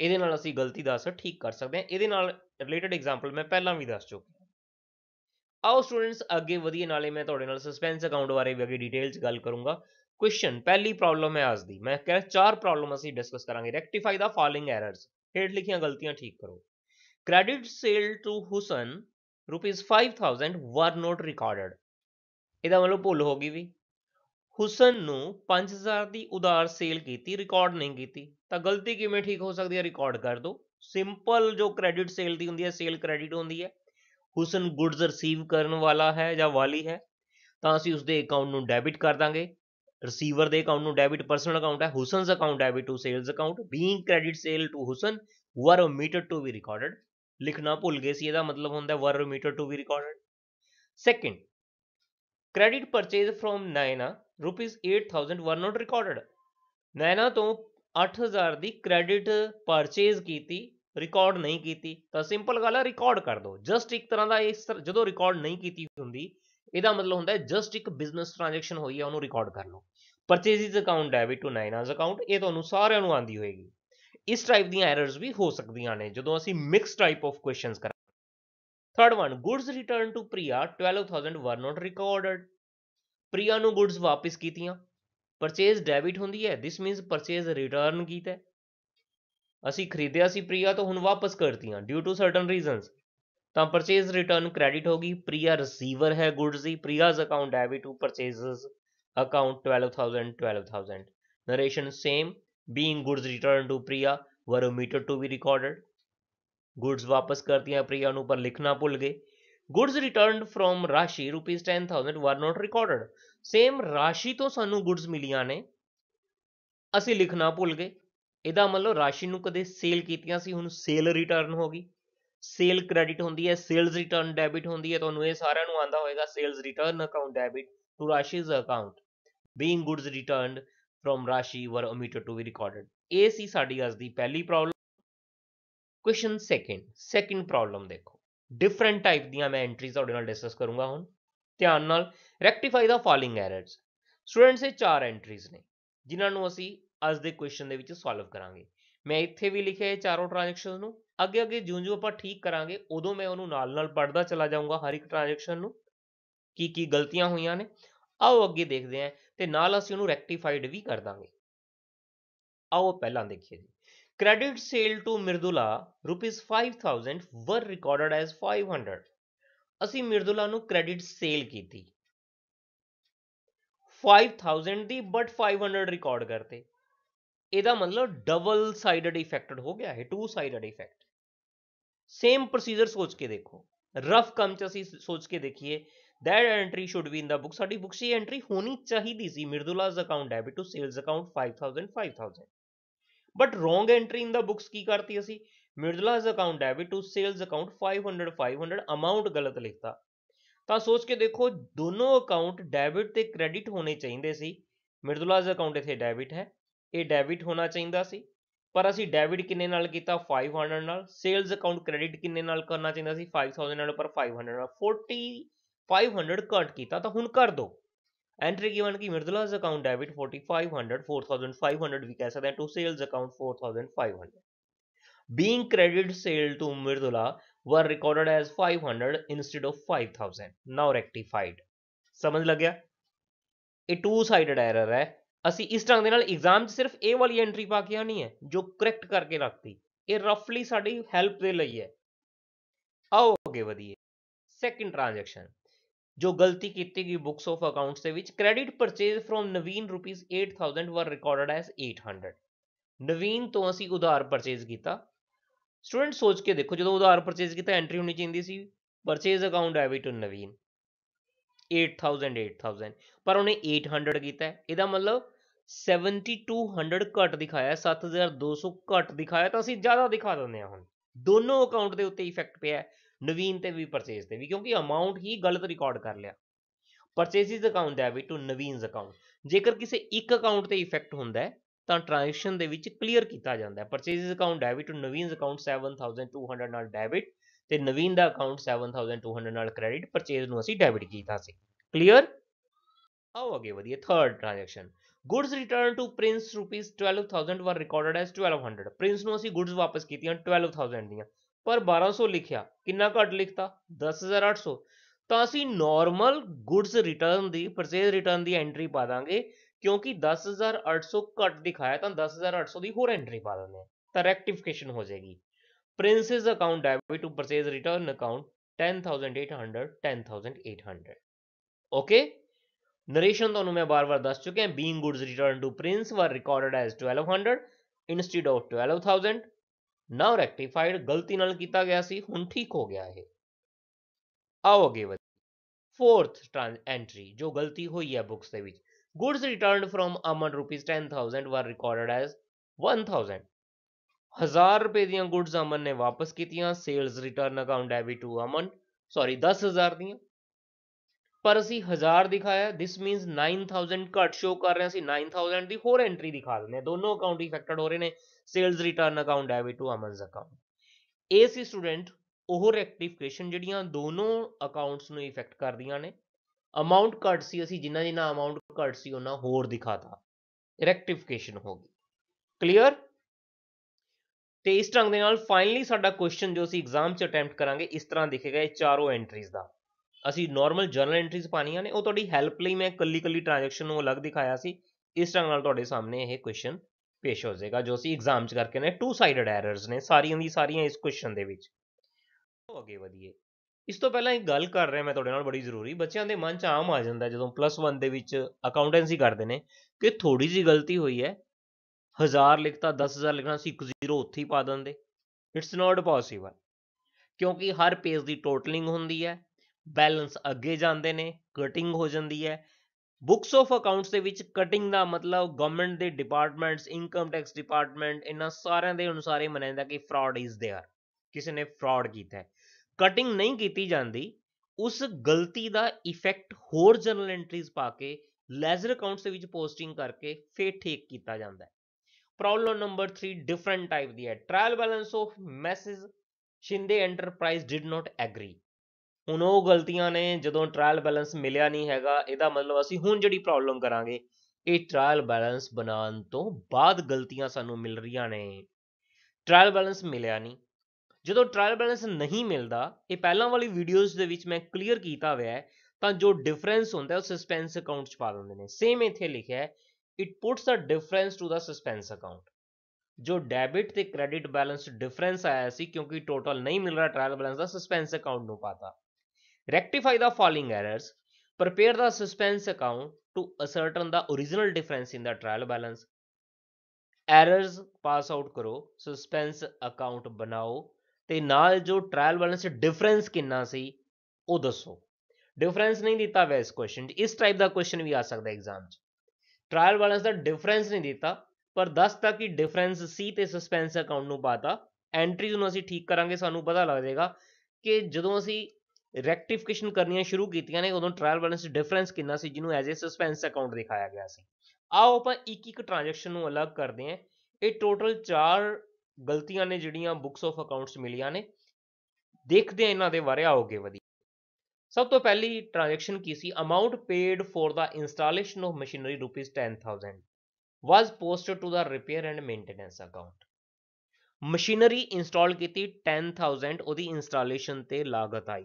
ਇਹਦੇ ਨਾਲ ਅਸੀਂ ਗਲਤੀ ਦਾ ਅਸਰ ਠੀਕ ਕਰ ਸਕਦੇ ਹਾਂ ਇਹਦੇ ਨਾਲ ਰਿਲੇਟਡ ਐਗਜ਼ਾਮਪਲ ਮੈਂ ਪਹਿਲਾਂ ਵੀ ਦੱਸ ਚੁੱਕਿਆ ਆਓ ਸਟੂਡੈਂਟਸ ਅੱਗੇ ਵਧੀਏ ਨਾਲੇ ਮੈਂ ਤੁਹਾਡੇ ਨਾਲ ਸਸਪੈਂਸ ਅਕਾਊਂਟ ਬਾਰੇ ਵੀ ਅੱਗੇ ਡਿਟੇਲਸ ਗੱਲ ਕਰੂੰਗਾ ਕੁਐਸਚਨ ਪਹਿਲੀ ਪ੍ਰੋਬਲਮ ਹੈ ਅੱਜ ਦੀ ਮੈਂ ਕਹਿੰਦਾ ਚਾਰ ਪ੍ਰੋਬਲਮ ਅਸੀਂ ਡਿਸਕਸ ਕਰਾਂਗੇ ਰੈਕਟੀਫਾਈ ਦਾ ਫਾਲਿੰਗ ਐਰਰਸ ਹੇਡ ਲਿਖੀਆਂ ਗਲਤੀਆਂ ਠੀਕ ਕਰੋ Credit sale to Husan rupees 5000 were not recorded. ਇਹਦਾ ਮਤਲਬ ਭੁੱਲ ਹੋ ਗਈ ਵੀ ਹੁਸਨ ਨੂੰ 5000 ਦੀ ਉਧਾਰ ਸੇਲ ਕੀਤੀ ਰਿਕਾਰਡ ਨਹੀਂ ਕੀਤੀ ਤਾਂ ਗਲਤੀ ਕਿਵੇਂ ਠੀਕ ਹੋ ਸਕਦੀ ਹੈ ਰਿਕਾਰਡ ਕਰ ਦੋ ਸਿੰਪਲ ਜੋ ਕ੍ਰੈਡਿਟ ਸੇਲ ਦੀ ਹੁੰਦੀ ਹੈ ਸੇਲ ਕ੍ਰੈਡਿਟ ਹੁੰਦੀ ਹੈ ਹੁਸਨ ਗੁੱਡਸ ਰਿਸੀਵ ਕਰਨ ਵਾਲਾ ਹੈ ਜਾਂ ਵਾਲੀ ਹੈ ਤਾਂ ਅਸੀਂ ਉਸਦੇ ਅਕਾਊਂਟ ਨੂੰ ਡੈਬਿਟ ਕਰ ਦਾਂਗੇ ਰਿਸੀਵਰ ਦੇ ਅਕਾਊਂਟ ਨੂੰ ਡੈਬਿਟ ਪਰਸਨਲ ਅਕਾਊਂਟ ਹੈ Husan's account debit to sales account being credit sale to Husan were omitted to be recorded ਲਿਖਣਾ ਭੁੱਲ ਗਏ ਸੀ ਇਹਦਾ ਮਤਲਬ ਹੁੰਦਾ were omitted to be recorded second credit purchase from Naina rupees 8000 were not recorded Naina ਤੋਂ 8000 ਦੀ ਕ੍ਰੈਡਿਟ ਪਰਚੇਸ ਕੀਤੀ ਰਿਕਾਰਡ ਨਹੀਂ ਕੀਤੀ ਤਾਂ ਸਿੰਪਲ ਗੱਲ ਹੈ ਰਿਕਾਰਡ ਕਰ ਦਿਓ ਜਸਟ ਇੱਕ ਤਰ੍ਹਾਂ ਦਾ ਇਸ ਜਦੋਂ ਰਿਕਾਰਡ ਨਹੀਂ ਕੀਤੀ ਹੁੰਦੀ ਇਹਦਾ ਮਤਲਬ ਹੁੰਦਾ ਹੈ ਜਸਟ ਇੱਕ ਬਿਜ਼ਨਸ ਟ੍ਰਾਂਜੈਕਸ਼ਨ ਹੋਈ ਹੈ ਉਹਨੂੰ ਰਿਕਾਰਡ ਕਰ ਲਓ purchases account debit to Naina's account ਇਹ ਤੁਹਾਨੂੰ ਸਾਰਿਆਂ ਨੂੰ ਆਂਦੀ ਹੋਏਗੀ ਇਸ ਟਾਈਪ ਦੀਆਂ ਐਰਰਸ ਵੀ ਹੋ ਸਕਦੀਆਂ ਨੇ ਜਦੋਂ ਅਸੀਂ ਮਿਕਸ ਟਾਈਪ ਆਫ ਕੁਐਸਚਨਸ ਕਰਾਂਗੇ third one goods return to Priya 12000 were not recorded Priya ਨੂੰ ਗੁੱਡਸ ਵਾਪਸ ਕੀਤੀਆਂ ਪਰਚੇਸ ਡੈਬਿਟ ਹੁੰਦੀ ਹੈ ਥਿਸ ਮੀਨਸ ਪਰਚੇਸ ਰਿਟਰਨ ਕੀਤਾ ਅਸੀਂ ਖਰੀਦਿਆ ਸੀ ਪ੍ਰਿਆ ਤੋਂ ਹੁਣ ਵਾਪਸ ਕਰਤੀਆਂ ਡਿਊ ਟੂ ਸਰਟਨ ਰੀਜ਼ਨਸ ਤਾਂ ਪਰਚੇਸ ਰਿਟਰਨ ਕ੍ਰੈਡਿਟ ਹੋਗੀ ਪ੍ਰਿਆ ਰਿਸੀਵਰ ਹੈ ਗੁੱਡਸ ਦੀ Priya's account debit to purchases account 12000 12000 narration same being goods returned to priya were omitted to be recorded goods वापस करती हैं प्रिया पर लिखना भूल गए goods returned from Rashi rupees 10000 were not recorded same ਰਾਸ਼ੀ ਤੋਂ ਸਾਨੂੰ ਗੁੱਡਸ ਮਿਲੀਆਂ ਨੇ ਅਸੀਂ ਲਿਖਣਾ ਭੁੱਲ ਗਏ ਇਹਦਾ ਮਤਲਬ ਰਾਸ਼ੀ ਨੂੰ ਕਦੇ ਸੇਲ ਕੀਤੀਆਂ ਸੀ ਹੁਣ ਸੇਲ ਰਿਟਰਨ ਹੋ ਗਈ ਸੇਲ ਕ੍ਰੈਡਿਟ ਹੁੰਦੀ ਹੈ ਸੇਲਸ ਰਿਟਰਨ ਡੈਬਿਟ ਹੁੰਦੀ ਹੈ ਤੁਹਾਨੂੰ ਇਹ ਸਾਰਿਆਂ ਨੂੰ ਆਂਦਾ ਹੋਵੇਗਾ sales return account debit to Rashi's account being goods returned from Rashi were omitted to be recorded. ਇਹ ਸੀ ਸਾਡੀ ਅੱਜ ਦੀ ਪਹਿਲੀ problem question second second problem ਦੇਖੋ ਡਿਫਰੈਂਟ ਟਾਈਪ ਦੀਆਂ ਮੈਂ ਐਂਟਰੀਜ਼ ਤੁਹਾਡੇ ਨਾਲ ਡਿਸਕਸ ਕਰੂੰਗਾ ਹੁਣ ਧਿਆਨ ਨਾਲ rectify the following errors students ਇਹ ਚਾਰ ਐਂਟਰੀਜ਼ ਨੇ ਜਿਨ੍ਹਾਂ ਨੂੰ ਅਸੀਂ ਅੱਜ ਦੇ ਕੁਐਸਚਨ ਦੇ ਵਿੱਚ ਸੋਲਵ ਕਰਾਂਗੇ ਮੈਂ ਇੱਥੇ ਵੀ ਲਿਖਿਆ ਇਹ ਚਾਰੋਂ ਟ੍ਰਾਂਜੈਕਸ਼ਨ ਨੂੰ ਅੱਗੇ ਅੱਗੇ ਜਿਉਂ-ਜਿਉਂ ਆਪਾਂ ਠੀਕ ਕਰਾਂਗੇ ਉਦੋਂ ਮੈਂ ਉਹਨੂੰ ਨਾਲ-ਨਾਲ ਪੜਦਾ ਚਲਾ ਜਾਊਂਗਾ ਹਰ ਇੱਕ ਟ੍ਰਾਂਜੈਕਸ਼ਨ ਨੂੰ ਕੀ ਕੀ ਗਲਤੀਆਂ ਹੋਈਆਂ ਨੇ ਆਓ ਅੱਗੇ ਦੇਖਦੇ ਹਾਂ ਤੇ ਨਾਲ ਅਸੀਂ ਉਹਨੂੰ ਰੈਕਟੀਫਾਈਡ ਵੀ ਕਰ ਦਾਂਗੇ ਆਓ ਪਹਿਲਾਂ ਦੇਖੀਏ ਜੀ credit sale to Mridula rupees 5000 were recorded as 500 ਅਸੀਂ ਮਿਰਦੁਲਾ ਨੂੰ ਕ੍ਰੈਡਿਟ ਸੇਲ ਕੀਤੀ 5000 ਦੀ ਬਟ 500 ਰਿਕਾਰਡ ਕਰਤੇ ਇਹਦਾ ਮਤਲਬ ਡਬਲ ਸਾਈਡਡ ਇਫੈਕਟਡ ਹੋ ਗਿਆ ਹੈ two sided effect same procedure ਸੋਚ ਕੇ ਦੇਖੋ ਰਫ ਕੰਮ ਚ ਅਸੀਂ ਸੋਚ ਕੇ ਦੇਖੀਏ that entry should be in the book ਸਾਡੀ ਬੁੱਕਸ 'ਚ ਐਂਟਰੀ ਹੋਣੀ ਚਾਹੀਦੀ ਸੀ Mridula's account debit to sales account 5000 5000 but wrong entry in the books ਕੀ ਕਰਤੀ ਅਸੀਂ Mridula's account debit to sales account 500 500 amount ਗਲਤ ਲਿਖਤਾ ਤਾਂ ਸੋਚ ਕੇ ਦੇਖੋ ਦੋਨੋਂ ਅਕਾਊਂਟ ਡੈਬਿਟ ਤੇ ਕ੍ਰੈਡਿਟ ਹੋਣੇ ਚਾਹੀਦੇ ਸੀ ਮਿਰਦੁਲਾਸ ਅਕਾਊਂਟ ਇਥੇ ਡੈਬਿਟ ਹੈ ਇਹ ਡੈਬਿਟ ਹੋਣਾ ਚਾਹੀਦਾ ਸੀ ਪਰ ਅਸੀਂ ਡੈਬਿਟ ਕਿੰਨੇ ਨਾਲ ਕੀਤਾ 500 ਨਾਲ ਸੇਲਸ ਅਕਾਊਂਟ ਕ੍ਰੈਡਿਟ ਕਿੰਨੇ ਨਾਲ ਕਰਨਾ ਚਾਹੀਦਾ ਸੀ 5000 ਨਾਲ ਪਰ 500 ਨਾਲ 500 ਕੱਟ ਕੀਤਾ ਤਾਂ ਹੁਣ ਕਰ ਦੋ ਐਂਟਰੀ ਗਿਵਨ ਕੀ ਮਿਰਦਲਾਸ ਅਕਾਊਂਟ ਡੈਬਿਟ 4500 4500 ਵੀ ਕਹਿ ਸਕਦੇ ਆ to sales account 4500 being credit sale to Mridula were recorded as 500 instead of 5000 now rectified ਸਮਝ ਲੱਗਿਆ ਇਹ ਟੂ ਸਾਈਡਡ ਐਰਰ ਹੈ ਅਸੀਂ ਇਸ ਢੰਗ ਦੇ ਨਾਲ ਐਗਜ਼ਾਮ 'ਚ ਸਿਰਫ ਇਹ ਵਾਲੀ ਐਂਟਰੀ ਪਾ ਕੇ ਆਣੀ ਹੈ ਜੋ ਕਰੈਕਟ ਕਰਕੇ ਰੱਖਤੀ ਇਹ ਰਫਲੀ ਸਾਡੀ ਹੈਲਪ ਦੇ ਲਈ ਹੈ ਆਓ ਅੱਗੇ ਵਧੀਏ ਸੈਕਿੰਡ ਟ੍ਰਾਂਜੈਕਸ਼ਨ ਜੋ ਗਲਤੀ ਕੀਤੀ ਗਈ ਬੁక్స్ ਆਫ ਅਕਾਊਂਟਸ ਦੇ ਵਿੱਚ credit purchase from Naveen rupees 8000 were recorded S 800 ਨਵੀਨ ਤੋਂ ਅਸੀਂ ਉਧਾਰ ਪਰਚੇਸ ਕੀਤਾ ਸਟੂਡੈਂਟ ਸੋਚ ਕੇ ਦੇਖੋ ਜਦੋਂ ਉਧਾਰ ਪਰਚੇਸ ਕੀਤਾ ਐਂਟਰੀ ਹੋਣੀ ਚਾਹੀਦੀ ਸੀ purchase account debit to Naveen 8000 8000 ਪਰ ਉਹਨੇ 800 ਕੀਤਾ ਇਹਦਾ ਮਤਲਬ 7200 ਘਟ ਦਿਖਾਇਆ 7200 ਘਟ ਦਿਖਾਇਆ ਤਾਂ ਅਸੀਂ ਜ਼ਿਆਦਾ ਦਿਖਾ ਦਿੰਦੇ ਹਾਂ ਹੁਣ ਦੋਨੋਂ ਅਕਾਊਂਟ ਦੇ ਉੱਤੇ ਇਫੈਕਟ ਪਿਆ ਨਵੀਨ ਤੇ ਵੀ ਪਰਚੇਸ ਤੇ ਵੀ ਕਿਉਂਕਿ ਅਮਾਉਂਟ ਹੀ ਗਲਤ ਰਿਕਾਰਡ ਕਰ ਲਿਆ purchases account debit to Naveen's account ਜੇਕਰ ਕਿਸੇ ਇੱਕ ਅਕਾਊਂਟ ਤੇ ਇਫੈਕਟ ਹੁੰਦਾ ਹੈ ਤਾਂ ਟ੍ਰਾਂਜੈਕਸ਼ਨ ਦੇ ਵਿੱਚ ਕਲੀਅਰ ਕੀਤਾ ਜਾਂਦਾ ਹੈ purchases account debit to Naveen's account 7200 ਨਾਲ ਡੈਬਿਟ ਤੇ ਨਵੀਨ ਦਾ ਅਕਾਊਂਟ 7200 ਨਾਲ ਕ੍ਰੈਡਿਟ ਪਰਚੇਸ ਨੂੰ ਅਸੀਂ ਡੈਬਿਟ ਕੀਤਾ ਸੀ ਕਲੀਅਰ ਆਓ ਅੱਗੇ ਵਧੀਏ third transaction goods return to Prince rupees 12000 were recorded as 1200 Prince ਨੂੰ ਅਸੀਂ ਗੁੱਡਸ ਵਾਪਸ ਕੀਤੀਆਂ 12000 ਦੀਆਂ ਪਰ 1200 ਲਿਖਿਆ ਕਿੰਨਾ ਘੱਟ ਲਿਖਤਾ 10800 ਤਾਂ ਅਸੀਂ ਨਾਰਮਲ ਗੁੱਡਸ ਰਿਟਰਨ ਦੀ ਪਰਚੇਸ ਰਿਟਰਨ ਦੀ ਐਂਟਰੀ ਪਾ ਦਾਂਗੇ ਕਿਉਂਕਿ 10800 ਘੱਟ ਦਿਖਾਇਆ ਤਾਂ 10800 ਦੀ ਹੋਰ ਐਂਟਰੀ ਪਾ ਦਿੰਦੇ ਤਾਂ ਰੈਕਟੀਫਿਕੇਸ਼ਨ ਹੋ ਜਾਏਗੀ Prince's account debit to purchase return account 10800 10800 okay narration ਤੁਹਾਨੂੰ ਮੈਂ ਬਾਰ-ਬਾਰ ਦੱਸ ਚੁੱਕਿਆ being goods return to Prince were recorded as 1200 instead of 12000 now rectified ਗਲਤੀ ਨਾਲ ਕੀਤਾ ਗਿਆ ਸੀ ਹੁਣ ਠੀਕ ਹੋ ਗਿਆ ਇਹ ਆਓ ਅਗੇ ਵਧੀ ਫੋਰਥ ਐਂਟਰੀ ਜੋ ਗਲਤੀ ਹੋਈ ਹੈ ਬੁక్స్ ਦੇ ਵਿੱਚ goods returned from Aman rupees 10000 were recorded S 1000 1000 ਰੁਪਏ ਦੀਆਂ ਗੁੱਡਸ ਅਮਨ ਨੇ ਵਾਪਸ ਕੀਤੀਆਂ sales return account debit to Aman sorry 10000 ਦੀਆਂ ਪਰ ਅਸੀਂ 1000 ਦਿਖਾਇਆ ਥਿਸ ਮੀਨਸ 9000 ਘੱਟ ਸ਼ੋ ਕਰ ਰਹੇ ਸੀ 9000 ਦੀ ਹੋਰ ਐਂਟਰੀ ਦਿਖਾ ਦਿੰਦੇ ਆ ਦੋਨੋਂ ਅਕਾਊਂਟ ਇਫੈਕਟਡ ਹੋ ਰਹੇ ਨੇ sales return account debit to Aman's account ਇਹ ਸੀ ਸਟੂਡੈਂਟ ਉਹ ਰੈਕਟੀਫਿਕੇਸ਼ਨ ਜਿਹੜੀਆਂ ਦੋਨੋਂ ਅਕਾਊਂਟਸ ਨੂੰ ਇਫੈਕਟ ਕਰਦੀਆਂ ਨੇ ਅਮਾਉਂਟ ਕੱਟ ਸੀ ਅਸੀਂ ਜਿੰਨਾ ਜਿੰਨਾ ਅਮਾਉਂਟ ਕੱਟ ਸੀ ਉਹਨਾਂ ਹੋਰ ਦਿਖਾਤਾ ਰੈਕਟੀਫਿਕੇਸ਼ਨ ਹੋ ਗਈ ਕਲੀਅਰ ਤੇ ਇਸ ਢੰਗ ਦੇ ਨਾਲ ਫਾਈਨਲੀ ਸਾਡਾ ਕੁਐਸਚਨ ਜੋ ਅਸੀਂ ਐਗਜ਼ਾਮ 'ਚ ਅਟੈਂਪਟ ਕਰਾਂਗੇ ਇਸ ਤਰ੍ਹਾਂ ਦਿਖੇਗਾ ਇਹ ਚਾਰੋਂ ਐਂਟਰੀਜ਼ ਦਾ ਅਸੀਂ ਨਾਰਮਲ ਜਰਨਲ ਐਂਟਰੀਜ਼ ਪਾਣੀਆਂ ਨੇ ਉਹ ਤੁਹਾਡੀ ਹੈਲਪ ਲਈ ਮੈਂ ਕੱਲੀ ਕੱਲੀ ਟ੍ਰਾਂਜੈਕਸ਼ਨ ਨੂੰ ਅਲੱਗ ਦਿਖਾਇਆ ਸੀ ਇਸ ਢੰਗ ਨਾਲ ਤੁਹਾਡੇ ਸਾਹਮਣੇ ਇਹ ਕੁਐਸਚਨ ਪੇਸ਼ ਹੋ ਜਾਏਗਾ ਜੋ ਅਸੀਂ ਐਗਜ਼ਾਮ 'ਚ ਕਰਕੇ ਨੇ ਟੂ ਸਾਈਡਡ ਐਰਰਸ ਨੇ ਸਾਰੀਆਂ ਦੀ ਸਾਰੀਆਂ ਇਸ ਕੁਐਸਚਨ ਦੇ ਵਿੱਚ ਉਹ ਅੱਗੇ ਵਧੀਏ ਇਸ ਤੋਂ ਪਹਿਲਾਂ ਇੱਕ ਗੱਲ ਕਰ ਰਿਹਾ ਮੈਂ ਤੁਹਾਡੇ ਨਾਲ ਬੜੀ ਜ਼ਰੂਰੀ ਬੱਚਿਆਂ ਦੇ ਮਨ 'ਚ ਆਮ ਆ ਜਾਂਦਾ ਜਦੋਂ ਪਲੱਸ 1 ਦੇ ਵਿੱਚ ਅਕਾਊਂਟੈਂਸੀ ਕਰਦੇ ਨੇ ਕਿ ਥੋੜੀ ਜੀ ਗਲਤੀ ਹੋਈ ਹੈ 1000 ਲਿਖਤਾ 10000 ਲਿਖਣਾ ਸੀ ਇੱਕ ਜ਼ੀਰੋ ਉੱਥੇ ਹੀ ਪਾ ਦਿੰਦੇ ਇਟਸ ਨਾਟ ਪੋਸੀਬਲ ਕਿਉਂਕਿ ਹਰ ਪੇਜ ਦੀ ਟੋਟਲਿੰਗ ਹੁੰਦੀ ਹੈ ਬੈਲੈਂਸ ਅੱਗੇ ਜਾਂਦੇ ਨੇ ਕਟਿੰਗ ਹੋ ਜਾਂਦੀ ਹੈ ਬੁੱਕਸ ਆਫ ਅਕਾਊਂਟਸ ਦੇ ਵਿੱਚ ਕਟਿੰਗ ਦਾ ਮਤਲਬ ਗਵਰਨਮੈਂਟ ਦੇ ਡਿਪਾਰਟਮੈਂਟਸ ਇਨਕਮ ਟੈਕਸ ਡਿਪਾਰਟਮੈਂਟ ਇਹਨਾਂ ਸਾਰਿਆਂ ਦੇ ਅਨੁਸਾਰ ਹੀ ਮੰਨਿਆ ਜਾਂਦਾ ਕਿ ਫਰਾਡ ਇਜ਼ देयर ਕਿਸੇ ਨੇ ਫਰਾਡ ਕੀਤਾ ਹੈ ਕਟਿੰਗ ਨਹੀਂ ਕੀਤੀ ਜਾਂਦੀ ਉਸ ਗਲਤੀ ਦਾ ਇਫੈਕਟ ਹੋਰ ਜਨਰਲ ਐਂਟਰੀਜ਼ ਪਾ ਕੇ ਲੈਜ਼ਰ ਅਕਾਊਂਟਸ ਦੇ ਵਿੱਚ ਪੋਸਟਿੰਗ ਕਰਕੇ ਫੇਰ ਠੀਕ ਕੀਤਾ ਜਾਂਦਾ ਹੈ ਪ੍ਰੋਬਲਮ ਨੰਬਰ 3 ਡਿਫਰੈਂਟ ਟਾਈਪ ਦੀ ਹੈ trial balance of Messrs Shinde enterprise did not agree ਹੁਣ ਉਹ ਗਲਤੀਆਂ ਨੇ ਜਦੋਂ ਟ੍ਰਾਇਲ ਬੈਲੈਂਸ ਮਿਲਿਆ ਨਹੀਂ ਹੈਗਾ ਇਹਦਾ ਮਤਲਬ ਅਸੀਂ ਹੁਣ ਜਿਹੜੀ ਪ੍ਰੋਬਲਮ ਕਰਾਂਗੇ ਇਹ ਟ੍ਰਾਇਲ ਬੈਲੈਂਸ ਬਣਾਉਣ ਤੋਂ ਬਾਅਦ ਗਲਤੀਆਂ ਸਾਨੂੰ ਮਿਲ ਰਹੀਆਂ ਨੇ ਟ੍ਰਾਇਲ ਬੈਲੈਂਸ ਮਿਲਿਆ ਨਹੀਂ ਜਦੋਂ ਟ੍ਰਾਇਲ ਬੈਲੈਂਸ ਨਹੀਂ ਮਿਲਦਾ ਇਹ ਪਹਿਲਾਂ ਵਾਲੀ ਵੀਡੀਓਜ਼ ਦੇ ਵਿੱਚ ਮੈਂ ਕਲੀਅਰ ਕੀਤਾ ਹੋਇਆ ਹੈ ਤਾਂ ਜੋ ਡਿਫਰੈਂਸ ਹੁੰਦਾ ਉਹ ਸਸਪੈਂਸ ਅਕਾਊਂਟ 'ਚ ਪਾ ਦਿੰਦੇ ਨੇ ਸੇਮ ਇਥੇ ਲਿਖਿਆ ਹੈ it puts a difference to the suspense account ਜੋ ਡੈਬਿਟ ਤੇ ਕ੍ਰੈਡਿਟ ਬੈਲੈਂਸ ਡਿਫਰੈਂਸ ਆਇਆ ਸੀ ਕਿਉਂਕਿ ਟੋਟਲ ਨਹੀਂ ਮਿਲ ਰਿਹਾ ਟ੍ਰਾਇਲ ਬੈਲੈਂਸ ਦਾ ਸਸਪੈਂਸ ਅਕਾਊਂਟ ਨੂੰ ਪਾਤਾ rectify the following errors prepare the suspense account to ascertain the original difference in the trial balance errors pass out karo suspense account banao te naal jo trial balance difference kinna si oh dasso difference ਨਹੀਂ ਦਿੱਤਾ ਵੈ ਇਸ question is type da question vi aa sakda exam ch trial balance da difference nahi ਦਿੱਤਾ par ਦੱਸ ਤਾ ki difference si te suspense account nu ਪਤਾ entry ਨੂੰ ਅਸੀਂ ਠੀਕ ਕਰਾਂਗੇ ਸਾਨੂੰ ਪਤਾ ਲੱਗ ਜਾਏਗਾ ਕਿ ਜਦੋਂ ਅਸੀਂ ਰੈਕਟੀਫਿਕੇਸ਼ਨ ਕਰਨੀਆਂ ਸ਼ੁਰੂ ਕੀਤੀਆਂ ਨੇ ਉਦੋਂ ਟ੍ਰਾਇਲ ਬੈਲੈਂਸ ਡਿਫਰੈਂਸ ਕਿੰਨਾ ਸੀ ਜਿਹਨੂੰ ਐਜ਼ ਅ ਸਸਪੈਂਸ ਅਕਾਊਂਟ ਦਿਖਾਇਆ ਗਿਆ ਸੀ ਆਓ ਆਪਾਂ ਇੱਕ ਇੱਕ ਟ੍ਰਾਂਜੈਕਸ਼ਨ ਨੂੰ ਅਲੱਗ ਕਰਦੇ ਹਾਂ ਇਹ ਟੋਟਲ 4 ਗਲਤੀਆਂ ਨੇ ਜਿਹੜੀਆਂ ਬੁੱਕਸ ਆਫ ਅਕਾਊਂਟਸ ਮਿਲੀਆਂ ਨੇ ਦੇਖਦੇ ਆ ਇਹਨਾਂ ਦੇ ਬਾਰੇ ਆਓਗੇ ਵਧੀਆ ਸਭ ਤੋਂ ਪਹਿਲੀ ਟ੍ਰਾਂਜੈਕਸ਼ਨ ਕੀ ਸੀ amount paid for the installation of machinery rupees 10000 was posted to the repair and maintenance account machinery install ਕੀਤੀ 10000 ਉਹਦੀ ਇੰਸਟਾਲੇਸ਼ਨ ਤੇ ਲਾਗਤ ਆਈ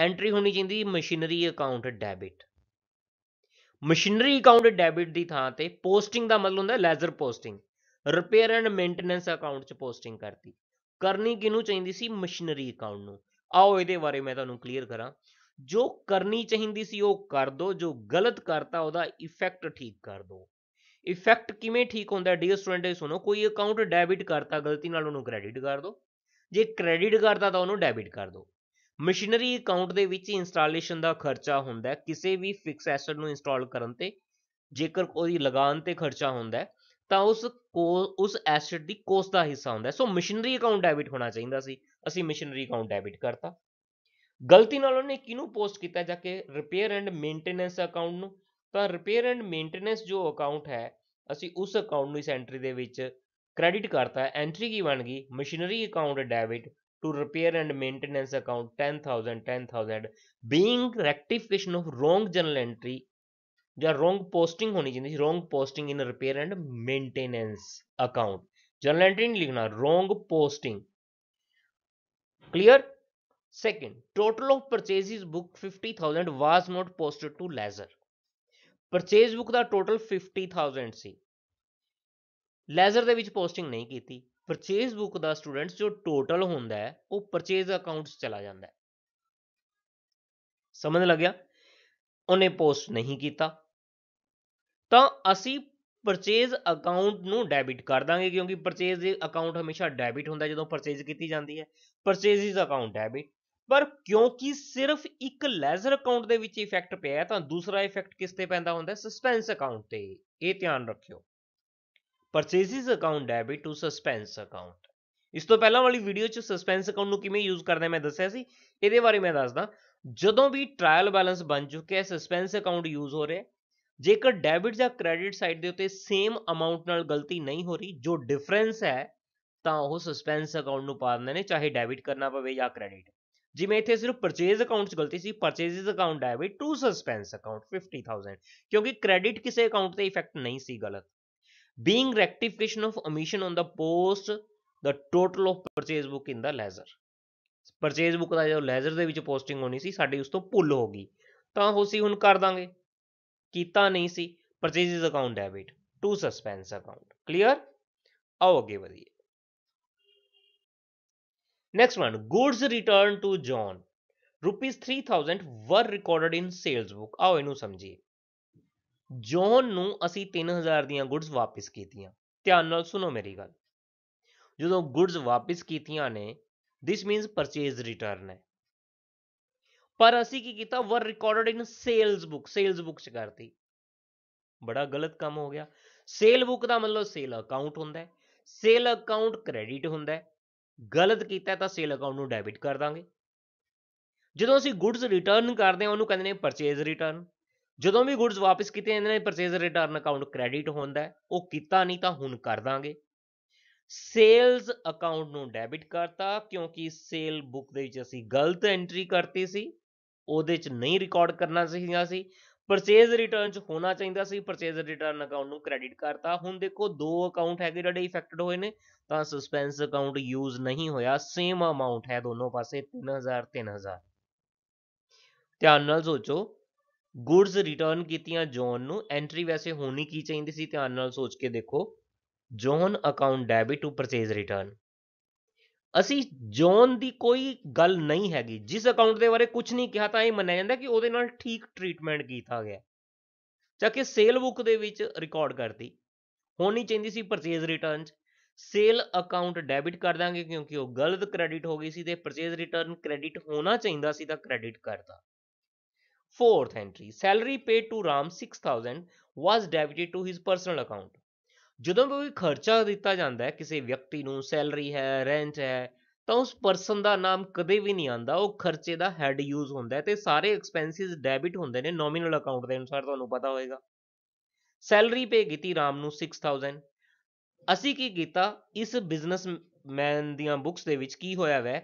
ਐਂਟਰੀ ਹੋਣੀ ਚਾਹੀਦੀ machinery account debit machinery account debit ਦੀ ਥਾਂ ਤੇ ਪੋਸਟਿੰਗ ਦਾ ਮਤਲਬ ਹੁੰਦਾ ledger posting repair and maintenance account 'ਚ ਪੋਸਟਿੰਗ ਕਰਤੀ ਕਰਨੀ ਕਿਨੂੰ ਚਾਹੀਦੀ ਸੀ ਮਸ਼ੀਨਰੀ ਅਕਾਊਂਟ ਨੂੰ ਆਓ ਇਹਦੇ ਬਾਰੇ ਮੈਂ ਤੁਹਾਨੂੰ ਕਲੀਅਰ ਕਰਾਂ ਜੋ ਕਰਨੀ ਚਾਹੀਦੀ ਸੀ ਉਹ ਕਰ ਦੋ ਜੋ ਗਲਤ ਕਰਤਾ ਉਹਦਾ ਇਫੈਕਟ ਠੀਕ ਕਰ ਦੋ ਇਫੈਕਟ ਕਿਵੇਂ ਠੀਕ ਹੁੰਦਾ ਡੀਅਰ ਸਟੂਡੈਂਟ ਸੁਣੋ ਕੋਈ ਅਕਾਊਂਟ ਡੈਬਿਟ ਕਰਤਾ ਗਲਤੀ ਨਾਲ ਉਹਨੂੰ ਕ੍ਰੈਡਿਟ ਕਰ ਦੋ ਜੇ ਕ੍ਰੈਡਿਟ ਕਰਤਾ ਤਾਂ ਉਹਨੂੰ ਡੈਬਿਟ ਕਰ ਦੋ ਮਸ਼ੀਨਰੀ ਅਕਾਊਂਟ ਦੇ ਵਿੱਚ ਇੰਸਟਾਲੇਸ਼ਨ ਦਾ ਖਰਚਾ ਹੁੰਦਾ ਕਿਸੇ ਵੀ ਫਿਕਸ ਐਸੈਟ ਨੂੰ ਇੰਸਟਾਲ ਕਰਨ ਤੇ ਜੇਕਰ ਕੋਈ ਲਗਾਨ ਤੇ ਖਰਚਾ ਹੁੰਦਾ ਤਾਂ ਉਸ ਉਸ ਐਸੈਟ ਦੀ ਕੋਸਟ ਦਾ ਹਿੱਸਾ ਹੁੰਦਾ ਸੋ ਮਸ਼ੀਨਰੀ ਅਕਾਊਂਟ ਡੈਬਿਟ ਹੋਣਾ ਚਾਹੀਦਾ ਸੀ ਅਸੀਂ ਮਸ਼ੀਨਰੀ ਅਕਾਊਂਟ ਡੈਬਿਟ ਕਰਤਾ ਗਲਤੀ ਨਾਲ ਉਹਨੇ ਕਿਨੂੰ ਪੋਸਟ ਕੀਤਾ ਜਾ ਕੇ ਰਿਪੇਅਰ ਐਂਡ ਮੇਨਟੇਨੈਂਸ ਅਕਾਊਂਟ ਨੂੰ ਤਾਂ ਰਿਪੇਅਰ ਐਂਡ ਮੇਨਟੇਨੈਂਸ ਜੋ ਅਕਾਊਂਟ ਹੈ ਅਸੀਂ ਉਸ ਅਕਾਊਂਟ ਨੂੰ ਇਸ ਐਂਟਰੀ ਦੇ ਵਿੱਚ ਕ੍ਰੈਡਿਟ ਕਰਤਾ ਐਂਟਰੀ ਕੀ ਬਣ ਗਈ machinery account debit to repair and maintenance account 10,000 10,000 being rectification of wrong journal entry या रॉन्ग पोस्टिंग होनी चाहिए wrong posting in repair and maintenance account journal entry नहीं लिखना wrong posting clear second total of purchases book 50000 was not posted to ledger purchase book ਦਾ total 50000 ਸੀ ledger ਦੇ ਵਿੱਚ posting ਨਹੀਂ ਕੀਤੀ ਪਰਚੇਜ਼ ਬੁੱਕ ਦਾ ਸਟੂਡੈਂਟਸ ਜੋ ਟੋਟਲ ਹੁੰਦਾ ਹੈ ਉਹ ਪਰਚੇਜ਼ ਅਕਾਊਂਟ 'ਚ ਚਲਾ ਜਾਂਦਾ ਹੈ ਸਮਝ ਲੱਗਿਆ ਉਹਨੇ ਪੋਸਟ ਨਹੀਂ ਕੀਤਾ ਤਾਂ ਅਸੀਂ ਪਰਚੇਜ਼ ਅਕਾਊਂਟ ਨੂੰ ਡੈਬਿਟ ਕਰ ਦਾਂਗੇ ਕਿਉਂਕਿ ਪਰਚੇਜ਼ ਦੇ ਅਕਾਊਂਟ ਹਮੇਸ਼ਾ ਡੈਬਿਟ ਹੁੰਦਾ ਜਦੋਂ ਪਰਚੇਜ਼ ਕੀਤੀ ਜਾਂਦੀ ਹੈ ਪਰਚੇਜ਼ ਇਜ਼ ਅਕਾਊਂਟ ਡੈਬਿਟ ਪਰ ਕਿਉਂਕਿ ਸਿਰਫ ਇੱਕ ਲੈਜ਼ਰ ਅਕਾਊਂਟ ਦੇ ਵਿੱਚ ਇਫੈਕਟ ਪਿਆ ਤਾਂ ਦੂਸਰਾ ਇਫੈਕਟ ਕਿਸ ਤੇ ਪੈਂਦਾ ਹੁੰਦਾ ਸਸਪੈਂਸ ਅਕਾਊਂਟ ਤੇ ਇਹ ਧਿਆਨ ਰੱਖਿਓ purchases account debit to suspense account ਇਸ ਤੋਂ ਪਹਿਲਾਂ ਵਾਲੀ ਵੀਡੀਓ 'ਚ ਸਸਪੈਂਸ ਅਕਾਊਂਟ ਨੂੰ ਕਿਵੇਂ ਯੂਜ਼ ਕਰਦੇ ਮੈਂ ਦੱਸਿਆ ਸੀ ਇਹਦੇ ਬਾਰੇ ਮੈਂ ਦੱਸਦਾ ਜਦੋਂ ਵੀ ਟ੍ਰਾਇਲ ਬੈਲੈਂਸ ਬਣ ਚੁੱਕਿਆ ਸਸਪੈਂਸ ਅਕਾਊਂਟ ਯੂਜ਼ ਹੋ ਰਿਹਾ ਜੇਕਰ ਡੈਬਿਟ ਜਾਂ ਕ੍ਰੈਡਿਟ ਸਾਈਡ ਦੇ ਉੱਤੇ ਸੇਮ ਅਮਾਉਂਟ ਨਾਲ ਗਲਤੀ ਨਹੀਂ ਹੋ ਰਹੀ ਜੋ ਡਿਫਰੈਂਸ ਹੈ ਤਾਂ ਉਹ ਸਸਪੈਂਸ ਅਕਾਊਂਟ ਨੂੰ ਪਾ ਦਿੰਦੇ ਨੇ ਚਾਹੇ ਡੈਬਿਟ ਕਰਨਾ ਪਵੇ ਜਾਂ ਕ੍ਰੈਡਿਟ ਜਿਵੇਂ ਇੱਥੇ ਸਿਰਫ ਪਰਚੇਜ਼ ਅਕਾਊਂਟ 'ਚ ਗਲਤੀ ਸੀ purchases account debit to suspense account 50000 ਕਿਉਂਕਿ ਕ੍ਰੈਡਿਟ ਕਿਸੇ ਅਕਾਊਂਟ ਤੇ ਇਫੈਕਟ ਨਹੀਂ ਸੀ ਗਲਤ being rectification of omission on the post the total of purchase book in the ledger purchase book ਦਾ ਜਦੋਂ ਲੈਜ਼ਰ ਦੇ ਵਿੱਚ ਪੋਸਟਿੰਗ ਹੋਣੀ ਸੀ ਸਾਡੀ ਉਸ ਤੋਂ ਭੁੱਲ ਹੋ ਗਈ ਤਾਂ ਉਹ ਹੁਣ ਕਰ ਦਾਂਗੇ ਕੀਤਾ ਨਹੀਂ ਸੀ purchase account debit to suspense account clear ਆਓ ਅੱਗੇ ਵਧੀਏ next one goods return to john rupees 3000 were recorded in sales book ਆਓ ਇਹਨੂੰ ਸਮਝੀਏ ਜੌਨ ਨੂੰ ਅਸੀਂ 3000 ਦੀਆਂ ਗੁੱਡਸ ਵਾਪਸ ਕੀਤੀਆਂ ਧਿਆਨ ਨਾਲ ਸੁਣੋ ਮੇਰੀ ਗੱਲ ਜਦੋਂ ਗੁੱਡਸ ਵਾਪਸ ਕੀਤੀਆਂ ਨੇ ਥਿਸ ਮੀਨਸ ਪਰਚੇਸ ਰਿਟਰਨ ਹੈ ਪਰ ਅਸੀਂ ਕੀ ਕੀਤਾ were recorded in sales book sales book ਚ ਕਰਤੀ ਬੜਾ ਗਲਤ ਕੰਮ ਹੋ ਗਿਆ ਸੇਲ ਬੁੱਕ ਦਾ ਮਤਲਬ ਸੇਲ ਅਕਾਊਂਟ ਹੁੰਦਾ ਹੈ ਸੇਲ ਅਕਾਊਂਟ ਕ੍ਰੈਡਿਟ ਹੁੰਦਾ ਹੈ ਗਲਤ ਕੀਤਾ ਤਾਂ ਸੇਲ ਅਕਾਊਂਟ ਨੂੰ ਡੈਬਿਟ ਕਰ ਦਾਂਗੇ ਜਦੋਂ ਅਸੀਂ ਗੁੱਡਸ ਰਿਟਰਨ ਕਰਦੇ ਹਾਂ ਉਹਨੂੰ ਕਹਿੰਦੇ ਨੇ ਪਰਚੇਸ ਰਿਟਰਨ ਜਦੋਂ ਵੀ ਗੁੱਡਸ ਵਾਪਸ ਕੀਤੇ ਜਾਂਦੇ ਨੇ ਪਰਚੇਜ਼ ਰਿਟਰਨ ਅਕਾਊਂਟ ਕ੍ਰੈਡਿਟ ਹੁੰਦਾ ਉਹ ਕੀਤਾ ਨਹੀਂ ਤਾਂ ਹੁਣ ਕਰ ਦਾਂਗੇ ਸੇਲਸ ਅਕਾਊਂਟ ਨੂੰ ਡੈਬਿਟ ਕਰਤਾ ਕਿਉਂਕਿ ਸੇਲ ਬੁੱਕ ਦੇ ਵਿੱਚ ਅਸੀਂ ਗਲਤ ਐਂਟਰੀ ਕਰਤੀ ਸੀ ਉਹਦੇ ਵਿੱਚ ਨਹੀਂ ਰਿਕਾਰਡ ਕਰਨਾ ਚਾਹੀਦਾ ਸੀ ਪਰਚੇਜ਼ ਰਿਟਰਨ ਚ ਹੋਣਾ ਚਾਹੀਦਾ ਸੀ ਪਰਚੇਜ਼ ਰਿਟਰਨ ਅਕਾਊਂਟ ਨੂੰ ਕ੍ਰੈਡਿਟ ਕਰਤਾ ਹੁਣ ਦੇਖੋ ਦੋ ਅਕਾਊਂਟ ਹੈਗੇ ਜਿਹੜੇ ਇਫੈਕਟਡ ਹੋਏ ਨੇ ਤਾਂ ਸਸਪੈਂਸ ਅਕਾਊਂਟ ਯੂਜ਼ ਨਹੀਂ ਹੋਇਆ ਸੇਮ ਅਮਾਉਂਟ ਹੈ ਦੋਨੋਂ ਪਾਸੇ 3000 3000 ਧਿਆਨ ਨਾਲ ਸੋਚੋ ਗੁੱਡਸ ਰਿਟਰਨ ਕੀਤੀਆਂ ਜੌਨ ਨੂੰ ਐਂਟਰੀ ਵੈਸੇ ਹੋਣੀ ਕੀ ਚਾਹੀਦੀ ਸੀ ਧਿਆਨ ਨਾਲ ਸੋਚ ਕੇ ਦੇਖੋ John account debit to purchase return ਅਸੀਂ ਜੌਨ ਦੀ ਕੋਈ ਗੱਲ ਨਹੀਂ ਹੈਗੀ ਜਿਸ ਅਕਾਊਂਟ ਦੇ ਬਾਰੇ ਕੁਝ ਨਹੀਂ ਕਿਹਾ ਤਾਂ ਇਹ ਮੰਨਿਆ ਜਾਂਦਾ ਕਿ ਉਹਦੇ ਨਾਲ ਠੀਕ ਟ੍ਰੀਟਮੈਂਟ ਕੀਤਾ ਗਿਆ ਜਾਂ ਕਿ ਸੇਲ ਬੁੱਕ ਦੇ ਵਿੱਚ ਰਿਕਾਰਡ ਕਰਦੀ ਹੋਣੀ ਚਾਹੀਦੀ ਸੀ purchase return sale account debit ਕਰ ਦਾਂਗੇ ਕਿਉਂਕਿ ਉਹ ਗਲਤ ਕ੍ਰੈਡਿਟ ਹੋ ਗਈ ਸੀ ਤੇ ਪਰਚੇਜ਼ ਰਿਟਰਨ ਕ੍ਰੈਡਿਟ ਹੋਣਾ ਚਾਹੀਦਾ ਸੀ ਤਾਂ ਕ੍ਰੈਡਿਟ ਕਰਦਾ Fourth entry salary paid to Ram 6000 was debited to his personal account ਜਦੋਂ ਕੋਈ ਖਰਚਾ ਦਿੱਤਾ ਜਾਂਦਾ ਹੈ ਕਿਸੇ ਵਿਅਕਤੀ ਨੂੰ ਸੈਲਰੀ ਹੈ ਰੈਂਟ ਹੈ ਤਾਂ ਉਸ ਪਰਸਨ ਦਾ ਨਾਮ ਕਦੇ ਵੀ ਨਹੀਂ ਆਂਦਾ ਉਹ ਖਰਚੇ ਦਾ ਹੈਡ ਯੂਜ਼ ਹੁੰਦਾ ਹੈ ਤੇ ਸਾਰੇ ਐਕਸਪੈਂਸਿਸ ਡੈਬਿਟ ਹੁੰਦੇ ਨੇ ਨੋਮੀਨਲ ਅਕਾਊਂਟ ਦੇ ਅਨੁਸਾਰ ਤੁਹਾਨੂੰ ਪਤਾ ਹੋਵੇਗਾ ਸੈਲਰੀ ਪੇ ਕੀਤੀ ਰਾਮ ਨੂੰ 6000 ਅਸੀਂ ਕੀ ਕੀਤਾ ਇਸ ਬਿਜ਼ਨਸਮੈਨ ਦੀਆਂ ਬੁੱਕਸ ਦੇ ਵਿੱਚ ਕੀ ਹੋਇਆ ਵੈ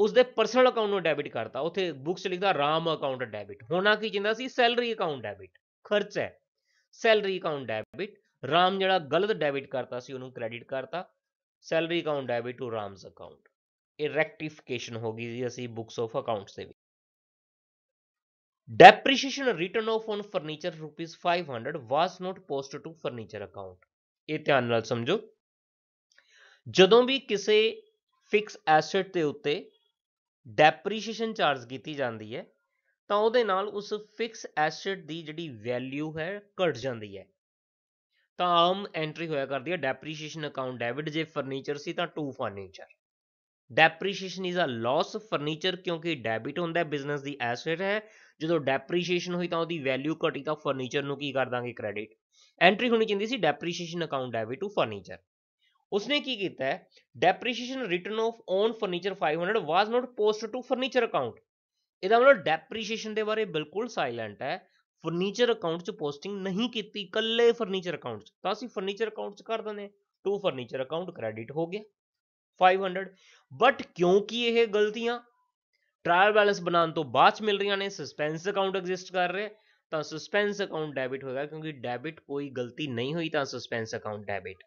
ਉਸਦੇ ਪਰਸਨਲ ਅਕਾਊਂਟ ਨੂੰ ਡੈਬਿਟ ਕਰਤਾ ਉੱਥੇ ਬੁੱਕਸ 'ਚ ਲਿਖਦਾ ਰਾਮ ਅਕਾਊਂਟ ਡੈਬਿਟ ਹੋਣਾ ਕੀ ਜਿੰਦਾ ਸੀ ਸੈਲਰੀ ਅਕਾਊਂਟ ਡੈਬਿਟ ਖਰਚ ਹੈ ਸੈਲਰੀ ਅਕਾਊਂਟ ਡੈਬਿਟ ਰਾਮ ਜਿਹੜਾ ਗਲਤ ਡੈਬਿਟ ਕਰਤਾ ਸੀ ਉਹਨੂੰ ਕ੍ਰੈਡਿਟ ਕਰਤਾ salary account debit to Ram's account ਇਹ ਰੈਕਟੀਫਿਕੇਸ਼ਨ ਹੋ ਗਈ ਜੀ ਅਸੀਂ ਬੁੱਕਸ ਆਫ ਅਕਾਊਂਟਸ ਦੇ ਵਿੱਚ depreciation written off on furniture rupees 500 was not posted to furniture account ਇਹ ਧਿਆਨ ਨਾਲ ਸਮਝੋ ਜਦੋਂ ਵੀ ਕਿਸੇ ਫਿਕਸ ਐਸੈਟ ਦੇ ਉੱਤੇ ਡੈਪਰੀਸ਼ੀਏਸ਼ਨ ਚਾਰਜ ਕੀਤੀ ਜਾਂਦੀ ਹੈ ਤਾਂ ਉਹਦੇ ਨਾਲ ਉਸ ਫਿਕਸ ਐਸੈਟ ਦੀ ਜਿਹੜੀ ਵੈਲਿਊ ਹੈ ਘਟ ਜਾਂਦੀ ਹੈ ਤਾਂ ਆਮ ਐਂਟਰੀ ਹੋਇਆ ਕਰਦੀ ਹੈ ਡੈਪਰੀਸ਼ੀਏਸ਼ਨ ਅਕਾਊਂਟ ਡੈਬਿਟ ਜੇ ਫਰਨੀਚਰ ਸੀ ਤਾਂ to furniture depreciation is a loss furniture ਕਿਉਂਕਿ ਡੈਬਿਟ ਹੁੰਦਾ ਹੈ ਬਿਜ਼ਨਸ ਦੀ ਐਸੈਟ ਹੈ ਜਦੋਂ ਡੈਪਰੀਸ਼ੀਏਸ਼ਨ ਹੋਈ ਤਾਂ ਉਹਦੀ ਵੈਲਿਊ ਘਟੀ ਤਾਂ ਫਰਨੀਚਰ ਨੂੰ ਕੀ ਕਰ ਦਾਂਗੇ ਕ੍ਰੈਡਿਟ ਐਂਟਰੀ ਹੋਣੀ ਚਾਹੀਦੀ ਸੀ depreciation account debit to furniture ਉਸਨੇ ਕੀ ਕੀਤਾ ਹੈ depreciation written off on furniture 500 was not posted to furniture account ਇਹਦਾ ਮਤਲਬ ਡੈਪਰੀਸ਼ੀਏਸ਼ਨ ਦੇ ਬਾਰੇ ਬਿਲਕੁਲ ਸਾਇਲੈਂਟ ਹੈ ਫਰਨੀਚਰ ਅਕਾਊਂਟ 'ਚ ਪੋਸਟਿੰਗ ਨਹੀਂ ਕੀਤੀ ਇਕੱਲੇ ਫਰਨੀਚਰ ਅਕਾਊਂਟ 'ਚ ਤਾਂ ਅਸੀਂ ਫਰਨੀਚਰ ਅਕਾਊਂਟ 'ਚ ਕਰ ਦਿੰਦੇ ਟੂ ਫਰਨੀਚਰ ਅਕਾਊਂਟ ਕ੍ਰੈਡਿਟ ਹੋ ਗਿਆ 500 ਬਟ ਕਿਉਂਕਿ ਇਹ ਗਲਤੀਆਂ ਟ੍ਰਾਇਲ ਬੈਲੈਂਸ ਬਣਾਉਣ ਤੋਂ ਬਾਅਦ ਮਿਲ ਰਹੀਆਂ ਨੇ ਸਸਪੈਂਸ ਅਕਾਊਂਟ ਐਗਜ਼ਿਸਟ ਕਰ ਰਿਹਾ ਤਾਂ ਸਸਪੈਂਸ ਅਕਾਊਂਟ ਡੈਬਿਟ ਹੋਏਗਾ ਕਿਉਂਕਿ ਡੈਬਿਟ ਕੋਈ ਗਲਤੀ ਨਹੀਂ ਹੋਈ ਤਾਂ ਸਸਪੈਂਸ ਅਕਾਊਂਟ ਡੈਬਿਟ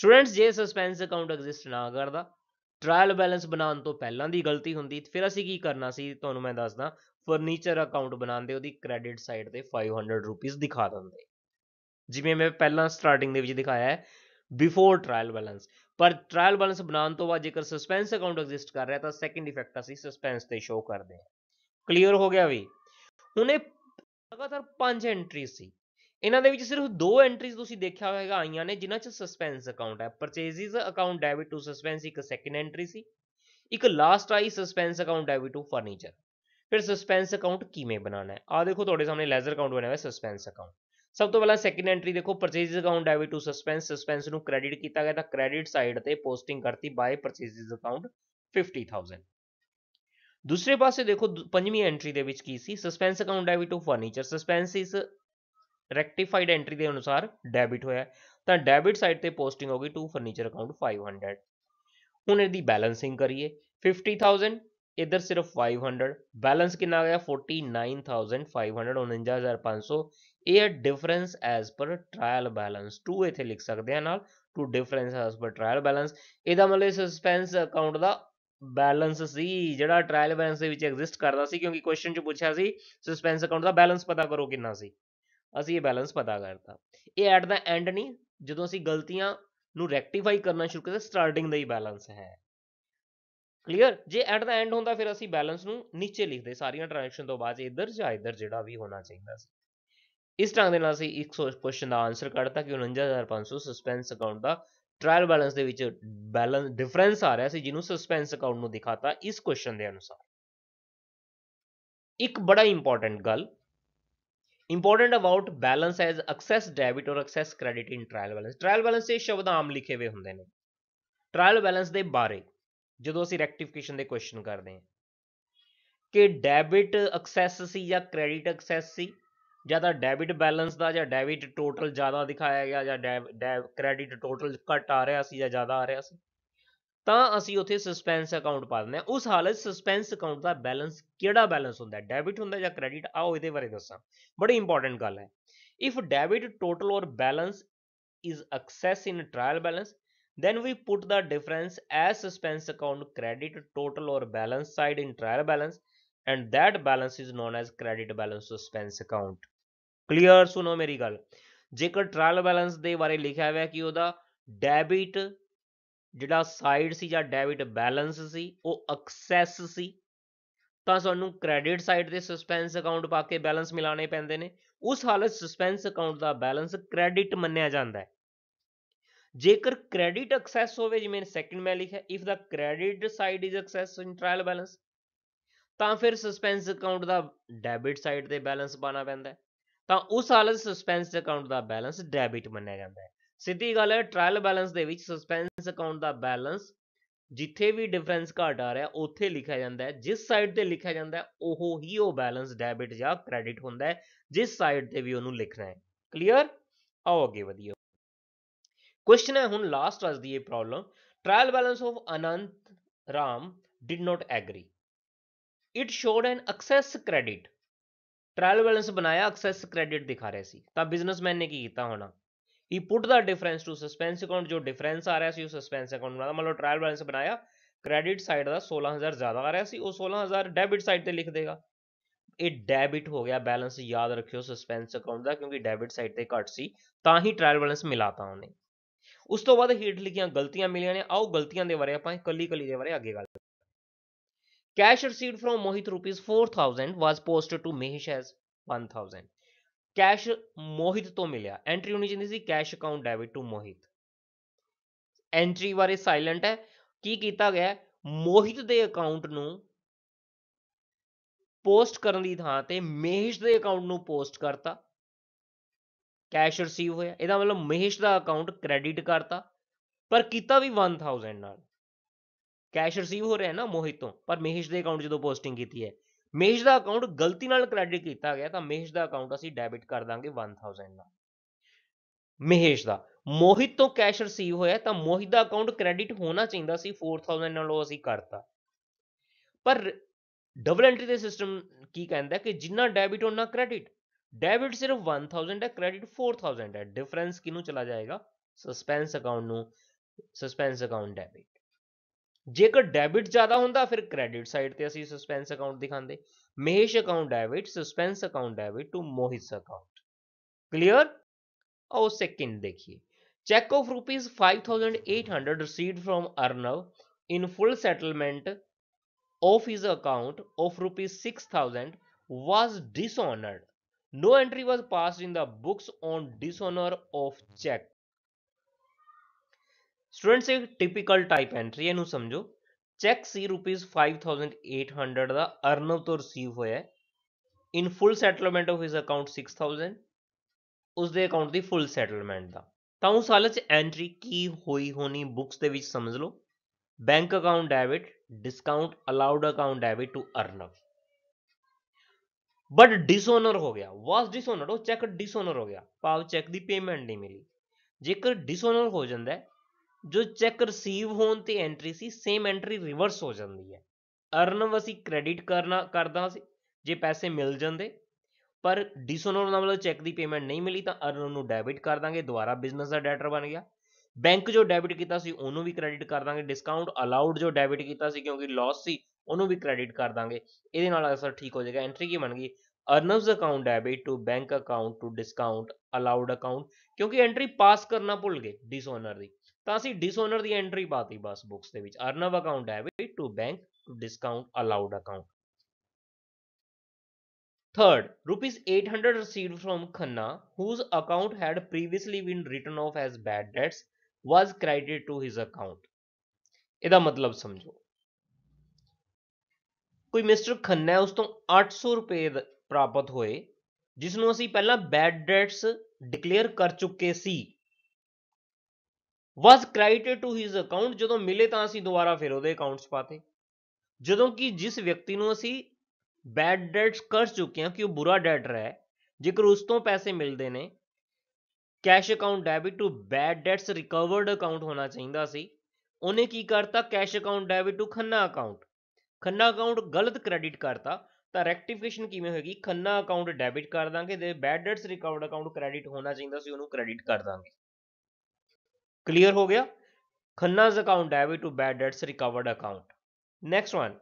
ਸਟੂਡੈਂਟਸ ਜੇ ਸਸਪੈਂਸ ਅਕਾਊਂਟ ਐਗਜ਼ਿਸਟ ਨਾ ਕਰਦਾ ਟ੍ਰਾਇਲ ਬੈਲੈਂਸ ਬਣਾਉਣ ਤੋਂ ਪਹਿਲਾਂ ਦੀ ਗਲਤੀ ਹੁੰਦੀ ਫਿਰ ਅਸੀਂ ਕੀ ਕਰਨਾ ਸੀ ਤੁਹਾਨੂੰ ਮੈਂ ਦੱਸਦਾ ਫਰਨੀਚਰ ਅਕਾਊਂਟ ਬਣਾਉਂਦੇ ਉਹਦੀ ਕ੍ਰੈਡਿਟ ਸਾਈਡ ਤੇ 500 ਰੁਪਏ ਦਿਖਾ ਦਿੰਦੇ ਜਿਵੇਂ ਮੈਂ ਪਹਿਲਾਂ ਸਟਾਰਟਿੰਗ ਦੇ ਵਿੱਚ ਦਿਖਾਇਆ ਹੈ ਬਿਫੋਰ ਟ੍ਰਾਇਲ ਬੈਲੈਂਸ ਪਰ ਟ੍ਰਾਇਲ ਬੈਲੈਂਸ ਬਣਾਉਣ ਤੋਂ ਬਾਅਦ ਜੇਕਰ ਸਸਪੈਂਸ ਅਕਾਊਂਟ ਐਗਜ਼ਿਸਟ ਕਰ ਰਿਹਾ ਤਾਂ ਸੈਕੰਡ ਇਫੈਕਟ ਅਸੀਂ ਸਸਪੈਂਸ ਤੇ ਸ਼ੋ ਕਰਦੇ ਹਾਂ ਕਲੀਅਰ ਹੋ ਗਿਆ ਵੀ ਹੁਣ ਇਹ ਲਗਾਤਾਰ ਪੰਜ ਐਂਟਰੀ ਸੀ ਇਹਨਾਂ ਦੇ ਵਿੱਚ ਸਿਰਫ ਦੋ ਐਂਟਰੀਜ਼ ਤੁਸੀਂ ਦੇਖਿਆ ਹੋਵੇਗਾ ਆਈਆਂ ਨੇ ਜਿਨ੍ਹਾਂ 'ਚ ਸਸਪੈਂਸ ਅਕਾਊਂਟ ਹੈ purchases account debit to suspense ਇੱਕ ਸੈਕਿੰਡ ਐਂਟਰੀ ਸੀ ਇੱਕ ਲਾਸਟ ਆਈ suspense account debit to furniture ਫਿਰ ਸਸਪੈਂਸ ਅਕਾਊਂਟ ਕਿਵੇਂ ਬਣਾਉਣਾ ਹੈ ਆ ਦੇਖੋ ਤੁਹਾਡੇ ਸਾਹਮਣੇ ਲੈਜ਼ਰ ਅਕਾਊਂਟ ਬਣਿਆ ਹੋਇਆ ਸਸਪੈਂਸ ਅਕਾਊਂਟ ਸਭ ਤੋਂ ਪਹਿਲਾਂ ਸੈਕਿੰਡ ਐਂਟਰੀ ਦੇਖੋ purchases account debit to suspense suspense ਨੂੰ ਕ੍ਰੈਡਿਟ ਕੀਤਾ ਗਿਆ ਤਾਂ ਕ੍ਰੈਡਿਟ ਸਾਈਡ ਤੇ ਪੋਸਟਿੰਗ ਕਰਤੀ ਬਾਏ ਪਰਚੇਸਿਸ ਅਕਾਊਂਟ 50000 ਦੂਸਰੇ ਪਾਸੇ ਦੇਖੋ ਪੰਜਵੀਂ ਐਂਟਰੀ ਦੇ ਵਿੱਚ ਕੀ ਸੀ suspense account debit to furniture suspense ਇਸ ਰੈਕਟੀਫਾਈਡ ਐਂਟਰੀ ਦੇ ਅਨੁਸਾਰ ਡੈਬਿਟ ਹੋਇਆ ਤਾਂ ਡੈਬਿਟ ਸਾਈਡ ਤੇ ਪੋਸਟਿੰਗ ਹੋ ਗਈ ਟੂ ਫਰਨੀਚਰ ਅਕਾਊਂਟ 500 ਹੁਣ ਇਹਦੀ ਬੈਲੈਂਸਿੰਗ ਕਰੀਏ 50000 ਇਧਰ ਸਿਰਫ 500 ਬੈਲੈਂਸ ਕਿੰਨਾ ਆ ਗਿਆ 49500 ਇਹ difference as per trial balance to ਇਥੇ ਲਿਖ ਸਕਦੇ ਆ ਨਾਲ to difference as per trial balance ਇਹਦਾ ਮਤਲਬ ਸਸਪੈਂਸ ਅਕਾਊਂਟ ਦਾ ਬੈਲੈਂਸ ਸੀ ਜਿਹੜਾ ਟ੍ਰਾਇਲ ਬੈਲੈਂਸ ਦੇ ਵਿੱਚ ਐਗਜ਼ਿਸਟ ਕਰਦਾ ਸੀ ਕਿਉਂਕਿ ਕੁਐਸਚਨ 'ਚ ਪੁੱਛਿਆ ਸੀ ਸਸਪੈਂਸ ਅਕਾਊਂਟ ਦਾ ਬੈਲੈਂਸ ਪਤਾ ਕਰੋ ਕਿੰਨਾ ਸੀ ਅਸੀਂ ਇਹ ਬੈਲੈਂਸ ਪਤਾ ਕਰਤਾ ਇਹ ਐਟ ਦਾ ਐਂਡ ਨਹੀਂ ਜਦੋਂ ਅਸੀਂ ਗਲਤੀਆਂ ਨੂੰ ਰੈਕਟੀਫਾਈ ਕਰਨਾ ਸ਼ੁਰੂ ਕਰਦੇ ਸਟਾਰਟਿੰਗ ਦਾ ਹੀ ਬੈਲੈਂਸ ਹੈ ਕਲੀਅਰ ਜੇ ਐਟ ਦਾ ਐਂਡ ਹੁੰਦਾ ਫਿਰ ਅਸੀਂ ਬੈਲੈਂਸ ਨੂੰ ਨੀਚੇ ਲਿਖਦੇ ਸਾਰੀਆਂ ਟ੍ਰਾਂਜੈਕਸ਼ਨ ਤੋਂ ਬਾਅਦ ਇੱਧਰ ਜਾਂ ਇੱਧਰ ਜਿਹੜਾ ਵੀ ਹੋਣਾ ਚਾਹੀਦਾ ਸੀ ਇਸ ਢੰਗ ਦੇ ਨਾਲ ਅਸੀਂ 100 ਕੁਐਸਚਨ ਦਾ ਆਨਸਰ ਕੱਢਤਾ ਕਿ 49500 ਸਸਪੈਂਸ ਅਕਾਊਂਟ ਦਾ ਟ੍ਰਾਇਲ ਬੈਲੈਂਸ ਦੇ ਵਿੱਚ ਬੈਲੈਂਸ ਡਿਫਰੈਂਸ ਆ ਰਿਹਾ ਸੀ ਜਿਹਨੂੰ ਸਸਪੈਂਸ ਅਕਾਊਂਟ ਨੂੰ ਦਿਖਾਤਾ ਇਸ ਕੁਐਸਚਨ ਦੇ ਅਨੁਸਾਰ ਇੱਕ ਬੜਾ ਇੰਪੋਰਟੈਂਟ ਗੱਲ important about balance as excess debit or excess credit in trial balance trial balance ਦੇ ਸ਼ਬਦ ਆਮ ਲਿਖੇ ਹੋਏ ਹੁੰਦੇ ਨੇ ਟ੍ਰਾਇਲ ਬੈਲੈਂਸ ਦੇ ਬਾਰੇ ਜਦੋਂ ਅਸੀਂ ਰੈਕਟੀਫਿਕੇਸ਼ਨ ਦੇ ਕੁਐਸਚਨ ਕਰਦੇ ਹਾਂ ਕਿ ਡੈਬਿਟ ਐਕਸੈਸ ਸੀ ਜਾਂ ਕ੍ਰੈਡਿਟ ਐਕਸੈਸ ਸੀ ਜਾਂ ਤਾਂ ਡੈਬਿਟ ਬੈਲੈਂਸ ਦਾ ਜਾਂ ਡੈਬਿਟ ਟੋਟਲ ਜ਼ਿਆਦਾ ਦਿਖਾਇਆ ਗਿਆ ਜਾਂ ਕ੍ਰੈਡਿਟ ਟੋਟਲ ਘਟ ਆ ਰਿਹਾ ਸੀ ਜਾਂ ਜ਼ਿਆਦਾ ਆ ਰਿਹਾ ਸੀ ਤਾਂ ਅਸੀਂ ਉੱਥੇ ਸਸਪੈਂਸ ਅਕਾਊਂਟ ਪਾ ਦਿੰਦੇ ਆ ਉਸ ਹਾਲਤ ਸਸਪੈਂਸ ਅਕਾਊਂਟ ਦਾ ਬੈਲੈਂਸ ਕਿਹੜਾ ਬੈਲੈਂਸ ਹੁੰਦਾ ਹੈ ਡੈਬਿਟ ਹੁੰਦਾ ਜਾਂ ਕ੍ਰੈਡਿਟ ਆਓ ਇਹਦੇ ਬਾਰੇ ਦੱਸਾਂ ਬੜੀ ਇੰਪੋਰਟੈਂਟ ਗੱਲ ਹੈ if debit total or balance is excess in trial balance then we put the difference as suspense account credit total or balance side in trial balance and that balance is known as credit balance suspense account clear ਸੁਣੋ ਮੇਰੀ ਗੱਲ ਜੇਕਰ trial balance ਦੇ ਬਾਰੇ ਲਿਖਿਆ ਹੋਇਆ ਕਿ ਉਹਦਾ ਡੈਬਿਟ ਜਿਹੜਾ ਸਾਈਡ ਸੀ ਜਾਂ ਡੈਬਿਟ ਬੈਲੈਂਸ ਸੀ ਉਹ ਐਕਸੈਸ ਸੀ ਤਾਂ ਸਾਨੂੰ ਕ੍ਰੈਡਿਟ ਸਾਈਡ ਦੇ ਸਸਪੈਂਸ ਅਕਾਊਂਟ ਪਾ ਕੇ ਬੈਲੈਂਸ ਮਿਲਾਣੇ ਪੈਂਦੇ ਨੇ ਉਸ ਹਾਲਤ ਸਸਪੈਂਸ ਅਕਾਊਂਟ ਦਾ ਬੈਲੈਂਸ ਕ੍ਰੈਡਿਟ ਮੰਨਿਆ ਜਾਂਦਾ ਹੈ ਜੇਕਰ ਕ੍ਰੈਡਿਟ ਐਕਸੈਸ ਹੋਵੇ ਜਿਵੇਂ ਸੈਕਿੰਡ ਮੈਂ ਲਿਖਿਆ if the credit side is excess in trial balance ਤਾਂ ਫਿਰ ਸਸਪੈਂਸ ਅਕਾਊਂਟ ਦਾ ਡੈਬਿਟ ਸਾਈਡ ਤੇ ਬੈਲੈਂਸ ਪਾਣਾ ਪੈਂਦਾ ਤਾਂ ਉਸ ਹਾਲਤ ਸਸਪੈਂਸ ਅਕਾਊਂਟ ਦਾ ਬੈਲੈਂਸ ਡੈਬਿਟ ਮੰਨਿਆ ਜਾਂਦਾ ਹੈ ਸਿੱਧੀ ਗੱਲ ਹੈ ਟ੍ਰਾਇਲ ਬੈਲੈਂਸ ਦੇ ਵਿੱਚ ਸਸਪੈਂਸ ਅਕਾਊਂਟ ਦਾ ਬੈਲੈਂਸ ਜਿੱਥੇ ਵੀ ਡਿਫਰੈਂਸ ਘਟ ਆ ਰਿਹਾ ਉੱਥੇ ਲਿਖਿਆ ਜਾਂਦਾ ਹੈ ਜਿਸ ਸਾਈਡ ਤੇ ਲਿਖਿਆ ਜਾਂਦਾ ਹੈ ਉਹ ਹੀ ਉਹ ਬੈਲੈਂਸ ਡੈਬਿਟ ਜਾਂ ਕ੍ਰੈਡਿਟ ਹੁੰਦਾ ਹੈ ਜਿਸ ਸਾਈਡ ਤੇ ਵੀ ਉਹਨੂੰ ਲਿਖਣਾ ਹੈ ਕਲੀਅਰ ਆਓ ਅੱਗੇ ਵਧੀਓ ਕੁਐਸਚਨ ਹੈ ਹੁਣ ਲਾਸਟ ਅੱਜ ਦੀ ਇਹ problem trial balance of Anant Ram did not agree it showed an excess credit trial balance ਬਣਾਇਆ ਐਕਸੈਸ ਕ੍ਰੈਡਿਟ ਦਿਖਾ ਰਿਹਾ ਸੀ ਤਾਂ ਬਿਜ਼ਨਸਮੈਨ ਨੇ ਕੀ ਕੀਤਾ ਹੋਣਾ ਹੀ put the difference to suspense account ਜੋ ਡਿਫਰੈਂਸ ਆ ਰਿਹਾ ਸੀ ਉਹ ਸਸਪੈਂਸ ਅਕਾਊਂਟ ਮੰਨ ਮਤਲਬ ਟ੍ਰਾਇਲ ਬੈਲੈਂਸ ਬਣਾਇਆ ਕ੍ਰੈਡਿਟ ਸਾਈਡ ਦਾ 16000 ਜ਼ਿਆਦਾ ਆ ਰਿਹਾ ਸੀ ਉਹ 16000 ਡੈਬਿਟ ਸਾਈਡ ਤੇ ਲਿਖ ਦੇਗਾ ਇਹ ਡੈਬਿਟ ਹੋ ਗਿਆ ਬੈਲੈਂਸ ਯਾਦ ਰੱਖਿਓ ਸਸਪੈਂਸ ਅਕਾਊਂਟ ਦਾ ਕਿਉਂਕਿ ਡੈਬਿਟ ਸਾਈਡ ਤੇ ਘਟ ਸੀ ਤਾਂ ਹੀ ਟ੍ਰਾਇਲ ਬੈਲੈਂਸ ਮਿਲਾਤਾ ਉਹਨੇ ਉਸ ਤੋਂ ਬਾਅਦ ਹੀਟ ਲਿਖੀਆਂ ਗਲਤੀਆਂ ਮਿਲੀਆਂ ਨੇ ਆਓ ਗਲਤੀਆਂ ਦੇ ਬਾਰੇ ਆਪਾਂ ਕੱਲੀ ਕੱਲੀ ਦੇ ਬਾਰੇ ਅੱਗੇ ਗੱਲ cash received from Mohit rupees 4000 was posted to Mahesh as 1000 cash Mohit ਤੋਂ ਮਿਲਿਆ ਐਂਟਰੀ ਹੋਣੀ ਚਾਹੀਦੀ ਸੀ cash account debit to Mohit entry ਬਾਰੇ ਸਾਇਲੈਂਟ ਹੈ ਕੀ ਕੀਤਾ ਗਿਆ ਮੋਹਿਤ ਦੇ ਅਕਾਊਂਟ ਨੂੰ ਪੋਸਟ ਕਰਨ ਦੀ ਥਾਂ ਤੇ ਮਹੇਸ਼ ਦੇ ਅਕਾਊਂਟ ਨੂੰ ਪੋਸਟ ਕਰਤਾ ਕੈਸ਼ ਰਿਸੀਵ ਹੋਇਆ ਇਹਦਾ ਮਤਲਬ ਮਹੇਸ਼ ਦਾ ਅਕਾਊਂਟ ਕ੍ਰੈਡਿਟ ਕਰਤਾ ਪਰ ਕੀਤਾ ਵੀ 1000 ਨਾਲ ਕੈਸ਼ ਰਿਸੀਵ ਹੋ ਰਿਹਾ ਹੈ ਨਾ ਮੋਹਿਤ ਤੋਂ ਪਰ ਮਹੇਸ਼ ਦੇ ਅਕਾਊਂਟ ਜਦੋਂ ਪੋਸਟਿੰਗ ਕੀਤੀ ਹੈ ਮੇਸ਼ ਦਾ ਅਕਾਊਂਟ ਗਲਤੀ ਨਾਲ ਕ੍ਰੈਡਿਟ ਕੀਤਾ ਗਿਆ ਤਾਂ ਮੇਸ਼ ਦਾ ਅਕਾਊਂਟ ਅਸੀਂ ਡੈਬਿਟ ਕਰ ਦਾਂਗੇ 1000 ਨਾਲ ਮਹੇਸ਼ ਦਾ ਮੋਹਿਤ ਤੋਂ ਕੈਸ਼ ਰਸੀਵ ਹੋਇਆ ਤਾਂ ਮੋਹਿਤ ਦਾ ਅਕਾਊਂਟ ਕ੍ਰੈਡਿਟ ਹੋਣਾ ਚਾਹੀਦਾ ਸੀ 4000 ਨਾਲ ਉਹ ਅਸੀਂ ਕਰਤਾ ਪਰ ਡਬਲ ਐਂਟਰੀ ਦੇ ਸਿਸਟਮ ਕੀ ਕਹਿੰਦਾ ਕਿ ਜਿੰਨਾ ਡੈਬਿਟ ਉਹਨਾਂ ਕ੍ਰੈਡਿਟ ਡੈਬਿਟ ਸਿਰਫ 1000 ਹੈ ਕ੍ਰੈਡਿਟ 4000 ਹੈ ਡਿਫਰੈਂਸ ਕਿਨੂੰ ਚਲਾ ਜਾਏਗਾ ਸਸਪੈਂਸ ਅਕਾਊਂਟ ਨੂੰ ਸਸਪੈਂਸ ਅਕਾਊਂਟ ਡੈਬਿਟ ਜੇਕਰ ਡੈਬਿਟ ਜ਼ਿਆਦਾ ਹੁੰਦਾ ਫਿਰ ਕ੍ਰੈਡਿਟ ਸਾਈਡ ਤੇ ਅਸੀਂ ਸਸਪੈਂਸ ਅਕਾਊਂਟ ਦਿਖਾਉਂਦੇ Mahesh account debit suspense account debit to Mohit account clear और सेकंड देखिए cheque of rupees five thousand eight hundred receive from Arnav in full settlement of his account of rupees six thousand was dishonoured no entry was passed in the books on dishonour of cheque students ਇੱਕ typical type entry ਇਹਨੂੰ ਸਮਝੋ check ਸੀ rupees 5800 ਦਾ ਅਰਨਵ ਤੋਂ receive ਹੋਇਆ ਹੈ in full settlement of his account 6000 ਉਸ ਦੇ account ਦੀ ਫੁੱਲ settlement ਦਾ ਤਾਂ ਉਸ ਹਾਲਤ 'ਚ ਐਂਟਰੀ ਕੀ ਹੋਈ ਹੋਣੀ ਬੁక్స్ ਦੇ ਵਿੱਚ ਸਮਝ ਲਓ bank account debit discount allowed account debit to Arnav but dishonour ਹੋ ਗਿਆ ਵਾਸ ਡਿਸਓਨਰ ਉਹ ਚੈੱਕ ਡਿਸਓਨਰ ਹੋ ਗਿਆ ਭਾਵ ਚੈੱਕ ਦੀ ਪੇਮੈਂਟ ਨਹੀਂ ਮਿਲੀ ਜੇਕਰ ਡਿਸਓਨਰ ਹੋ ਜਾਂਦਾ ਜੋ ਚੈੱਕ ਰਿਸੀਵ ਹੋਣ ਤੇ ਐਂਟਰੀ ਸੀ ਸੇਮ ਐਂਟਰੀ ਰਿਵਰਸ ਹੋ ਜਾਂਦੀ ਹੈ ਅਰਨਵ ਅਸੀਂ ਕ੍ਰੈਡਿਟ ਕਰਨਾ ਕਰਦਾ ਸੀ ਜੇ ਪੈਸੇ ਮਿਲ ਜਾਂਦੇ ਪਰ ਡਿਸੋਨਰ ਨਾਲ ਚੈੱਕ ਦੀ ਪੇਮੈਂਟ ਨਹੀਂ ਮਿਲੀ ਤਾਂ ਅਰਨ ਨੂੰ ਡੈਬਿਟ ਕਰ ਦਾਂਗੇ ਦੁਬਾਰਾ ਬਿਜ਼ਨਸ ਦਾ ਡੈਟਰ ਬਣ ਗਿਆ ਬੈਂਕ ਜੋ ਡੈਬਿਟ ਕੀਤਾ ਸੀ ਉਹਨੂੰ ਵੀ ਕ੍ਰੈਡਿਟ ਕਰ ਦਾਂਗੇ ਡਿਸਕਾਊਂਟ ਅਲਾਉਡ ਜੋ ਡੈਬਿਟ ਕੀਤਾ ਸੀ ਕਿਉਂਕਿ ਲਾਸ ਸੀ ਉਹਨੂੰ ਵੀ ਕ੍ਰੈਡਿਟ ਕਰ ਦਾਂਗੇ ਇਹਦੇ ਨਾਲ ਅਸਰ ਠੀਕ ਹੋ ਜਾਏਗਾ ਐਂਟਰੀ ਕੀ ਬਣ ਗਈ Arnav's account debit to bank account to discount allowed account ਕਿਉਂਕਿ ਐਂਟਰੀ ਪਾਸ ਕਰਨਾ ਭੁੱਲ ਗਏ ਡਿਸਓਨਰ ਦੀ ਤਾਂ ਅਸੀਂ ਡਿਸਓਨਰ ਦੀ ਐਂਟਰੀ ਪਾਤੀ ਬਸ ਬੁੱਕਸ ਦੇ ਵਿੱਚ Arnav's account debit to bank to discount allowed account third rupees 800 received from Khanna whose account had previously been written off as bad debts was credited to his account ਇਹਦਾ ਮਤਲਬ ਸਮਝੋ ਕੋਈ mister Khanna ਉਸ ਤੋਂ 800 ਰੁਪਏ ਪ੍ਰਾਪਤ ਹੋਏ ਜਿਸ ਨੂੰ ਅਸੀਂ ਪਹਿਲਾਂ ਬੈਡ ਡੈਟਸ ਡਿਕਲੇਅਰ ਕਰ ਚੁੱਕੇ ਸੀ ਵਾਸ ਕ੍ਰੈਡਿਟਡ ਟੂ ਹਿਸ ਅਕਾਊਂਟ ਜਦੋਂ ਮਿਲੇ ਤਾਂ ਅਸੀਂ ਦੁਬਾਰਾ ਫਿਰ ਉਹਦੇ ਅਕਾਊਂਟਸ ਪਾਤੇ ਜਦੋਂ ਕਿ ਜਿਸ ਵਿਅਕਤੀ ਨੂੰ ਅਸੀਂ ਬੈਡ ਡੈਟਸ ਕਰ ਚੁੱਕੇ ਹਾਂ ਕਿ ਉਹ ਬੁਰਾ ਡੈਟਰ ਹੈ ਜੇਕਰ ਉਸ ਤੋਂ ਪੈਸੇ ਮਿਲਦੇ ਨੇ cash account debit to bad debts recovered account ਹੋਣਾ ਚਾਹੀਦਾ ਸੀ ਉਹਨੇ ਕੀ ਕਰਤਾ cash account debit to Khanna account Khanna account ਗਲਤ ਕ੍ਰੈਡਿਟ ਕਰਤਾ ਤਾਂ ਰੈਕਟੀਫਿਕੇਸ਼ਨ ਕਿਵੇਂ ਹੋਏਗੀ ਖੰਨਾ ਅਕਾਊਂਟ ਡੈਬਿਟ ਕਰ ਦਾਂਗੇ ਤੇ bad debts recovered account credit ਹੋਣਾ ਚਾਹੀਦਾ ਸੀ ਉਹਨੂੰ ਕ੍ਰੈਡਿਟ ਕਰ ਦਾਂਗੇ ਕਲੀਅਰ ਹੋ ਗਿਆ Khanna's account debit to bad debts recovered account next one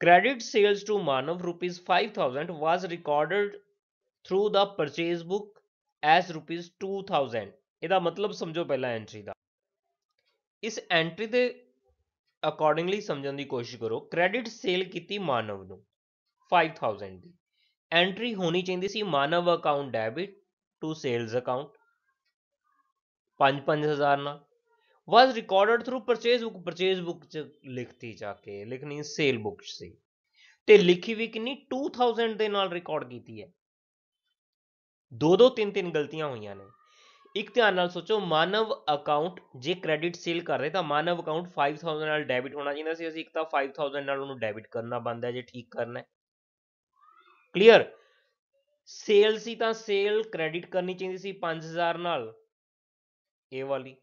credit sales to Manav rupees 5000 was recorded through the purchase book as rupees 2000 ਇਹਦਾ ਮਤਲਬ ਸਮਝੋ ਪਹਿਲਾਂ ਐਂਟਰੀ ਦਾ ਇਸ ਐਂਟਰੀ ਦੇ ਅਕੋਰਡਿੰਗਲੀ ਸਮਝਣ ਦੀ ਕੋਸ਼ਿਸ਼ ਕਰੋ ਕ੍ਰੈਡਿਟ ਸੇਲ ਕੀਤੀ ਮਾਨਵ ਨੂੰ 5000 ਦੀ ਐਂਟਰੀ ਹੋਣੀ ਚਾਹੀਦੀ ਸੀ Manav account debit to sales account 5-5000 ਨਾਲ was recorded through purchase book purchase book ਚ ਲਿਖਤੀ ਜਾ ਕੇ ਲਿਖਣੀ ਸੇਲ ਬੁੱਕ ਸੀ ਤੇ ਲਿਖੀ ਵੀ ਕਿੰਨੀ 2000 ਦੇ ਨਾਲ ਰਿਕਾਰਡ ਕੀਤੀ ਹੈ ਦੋ ਦੋ ਤਿੰਨ ਤਿੰਨ ਗਲਤੀਆਂ ਹੋਈਆਂ ਨੇ ਇੱਕ ਧਿਆਨ ਨਾਲ ਸੋਚੋ ਮਾਨਵ ਅਕਾਊਂਟ ਜੇ ਕ੍ਰੈਡਿਟ ਸੇਲ ਕਰ ਰਹੇ ਤਾਂ ਮਾਨਵ ਅਕਾਊਂਟ 5000 ਨਾਲ ਡੈਬਿਟ ਹੋਣਾ ਚਾਹੀਦਾ ਸੀ ਅਸੀਂ ਇੱਕ ਤਾਂ 5000 ਨਾਲ ਉਹਨੂੰ ਡੈਬਿਟ ਕਰਨਾ ਬੰਦ ਹੈ ਜੇ ਠੀਕ ਕਰਨਾ ਹੈ ਕਲੀਅਰ ਸੇਲ ਸੀ ਤਾਂ ਸੇਲ ਕ੍ਰੈਡਿਟ ਕਰਨੀ ਚਾਹੀਦੀ ਸੀ 5000 ਨਾਲ ਇਹ ਵਾਲੀ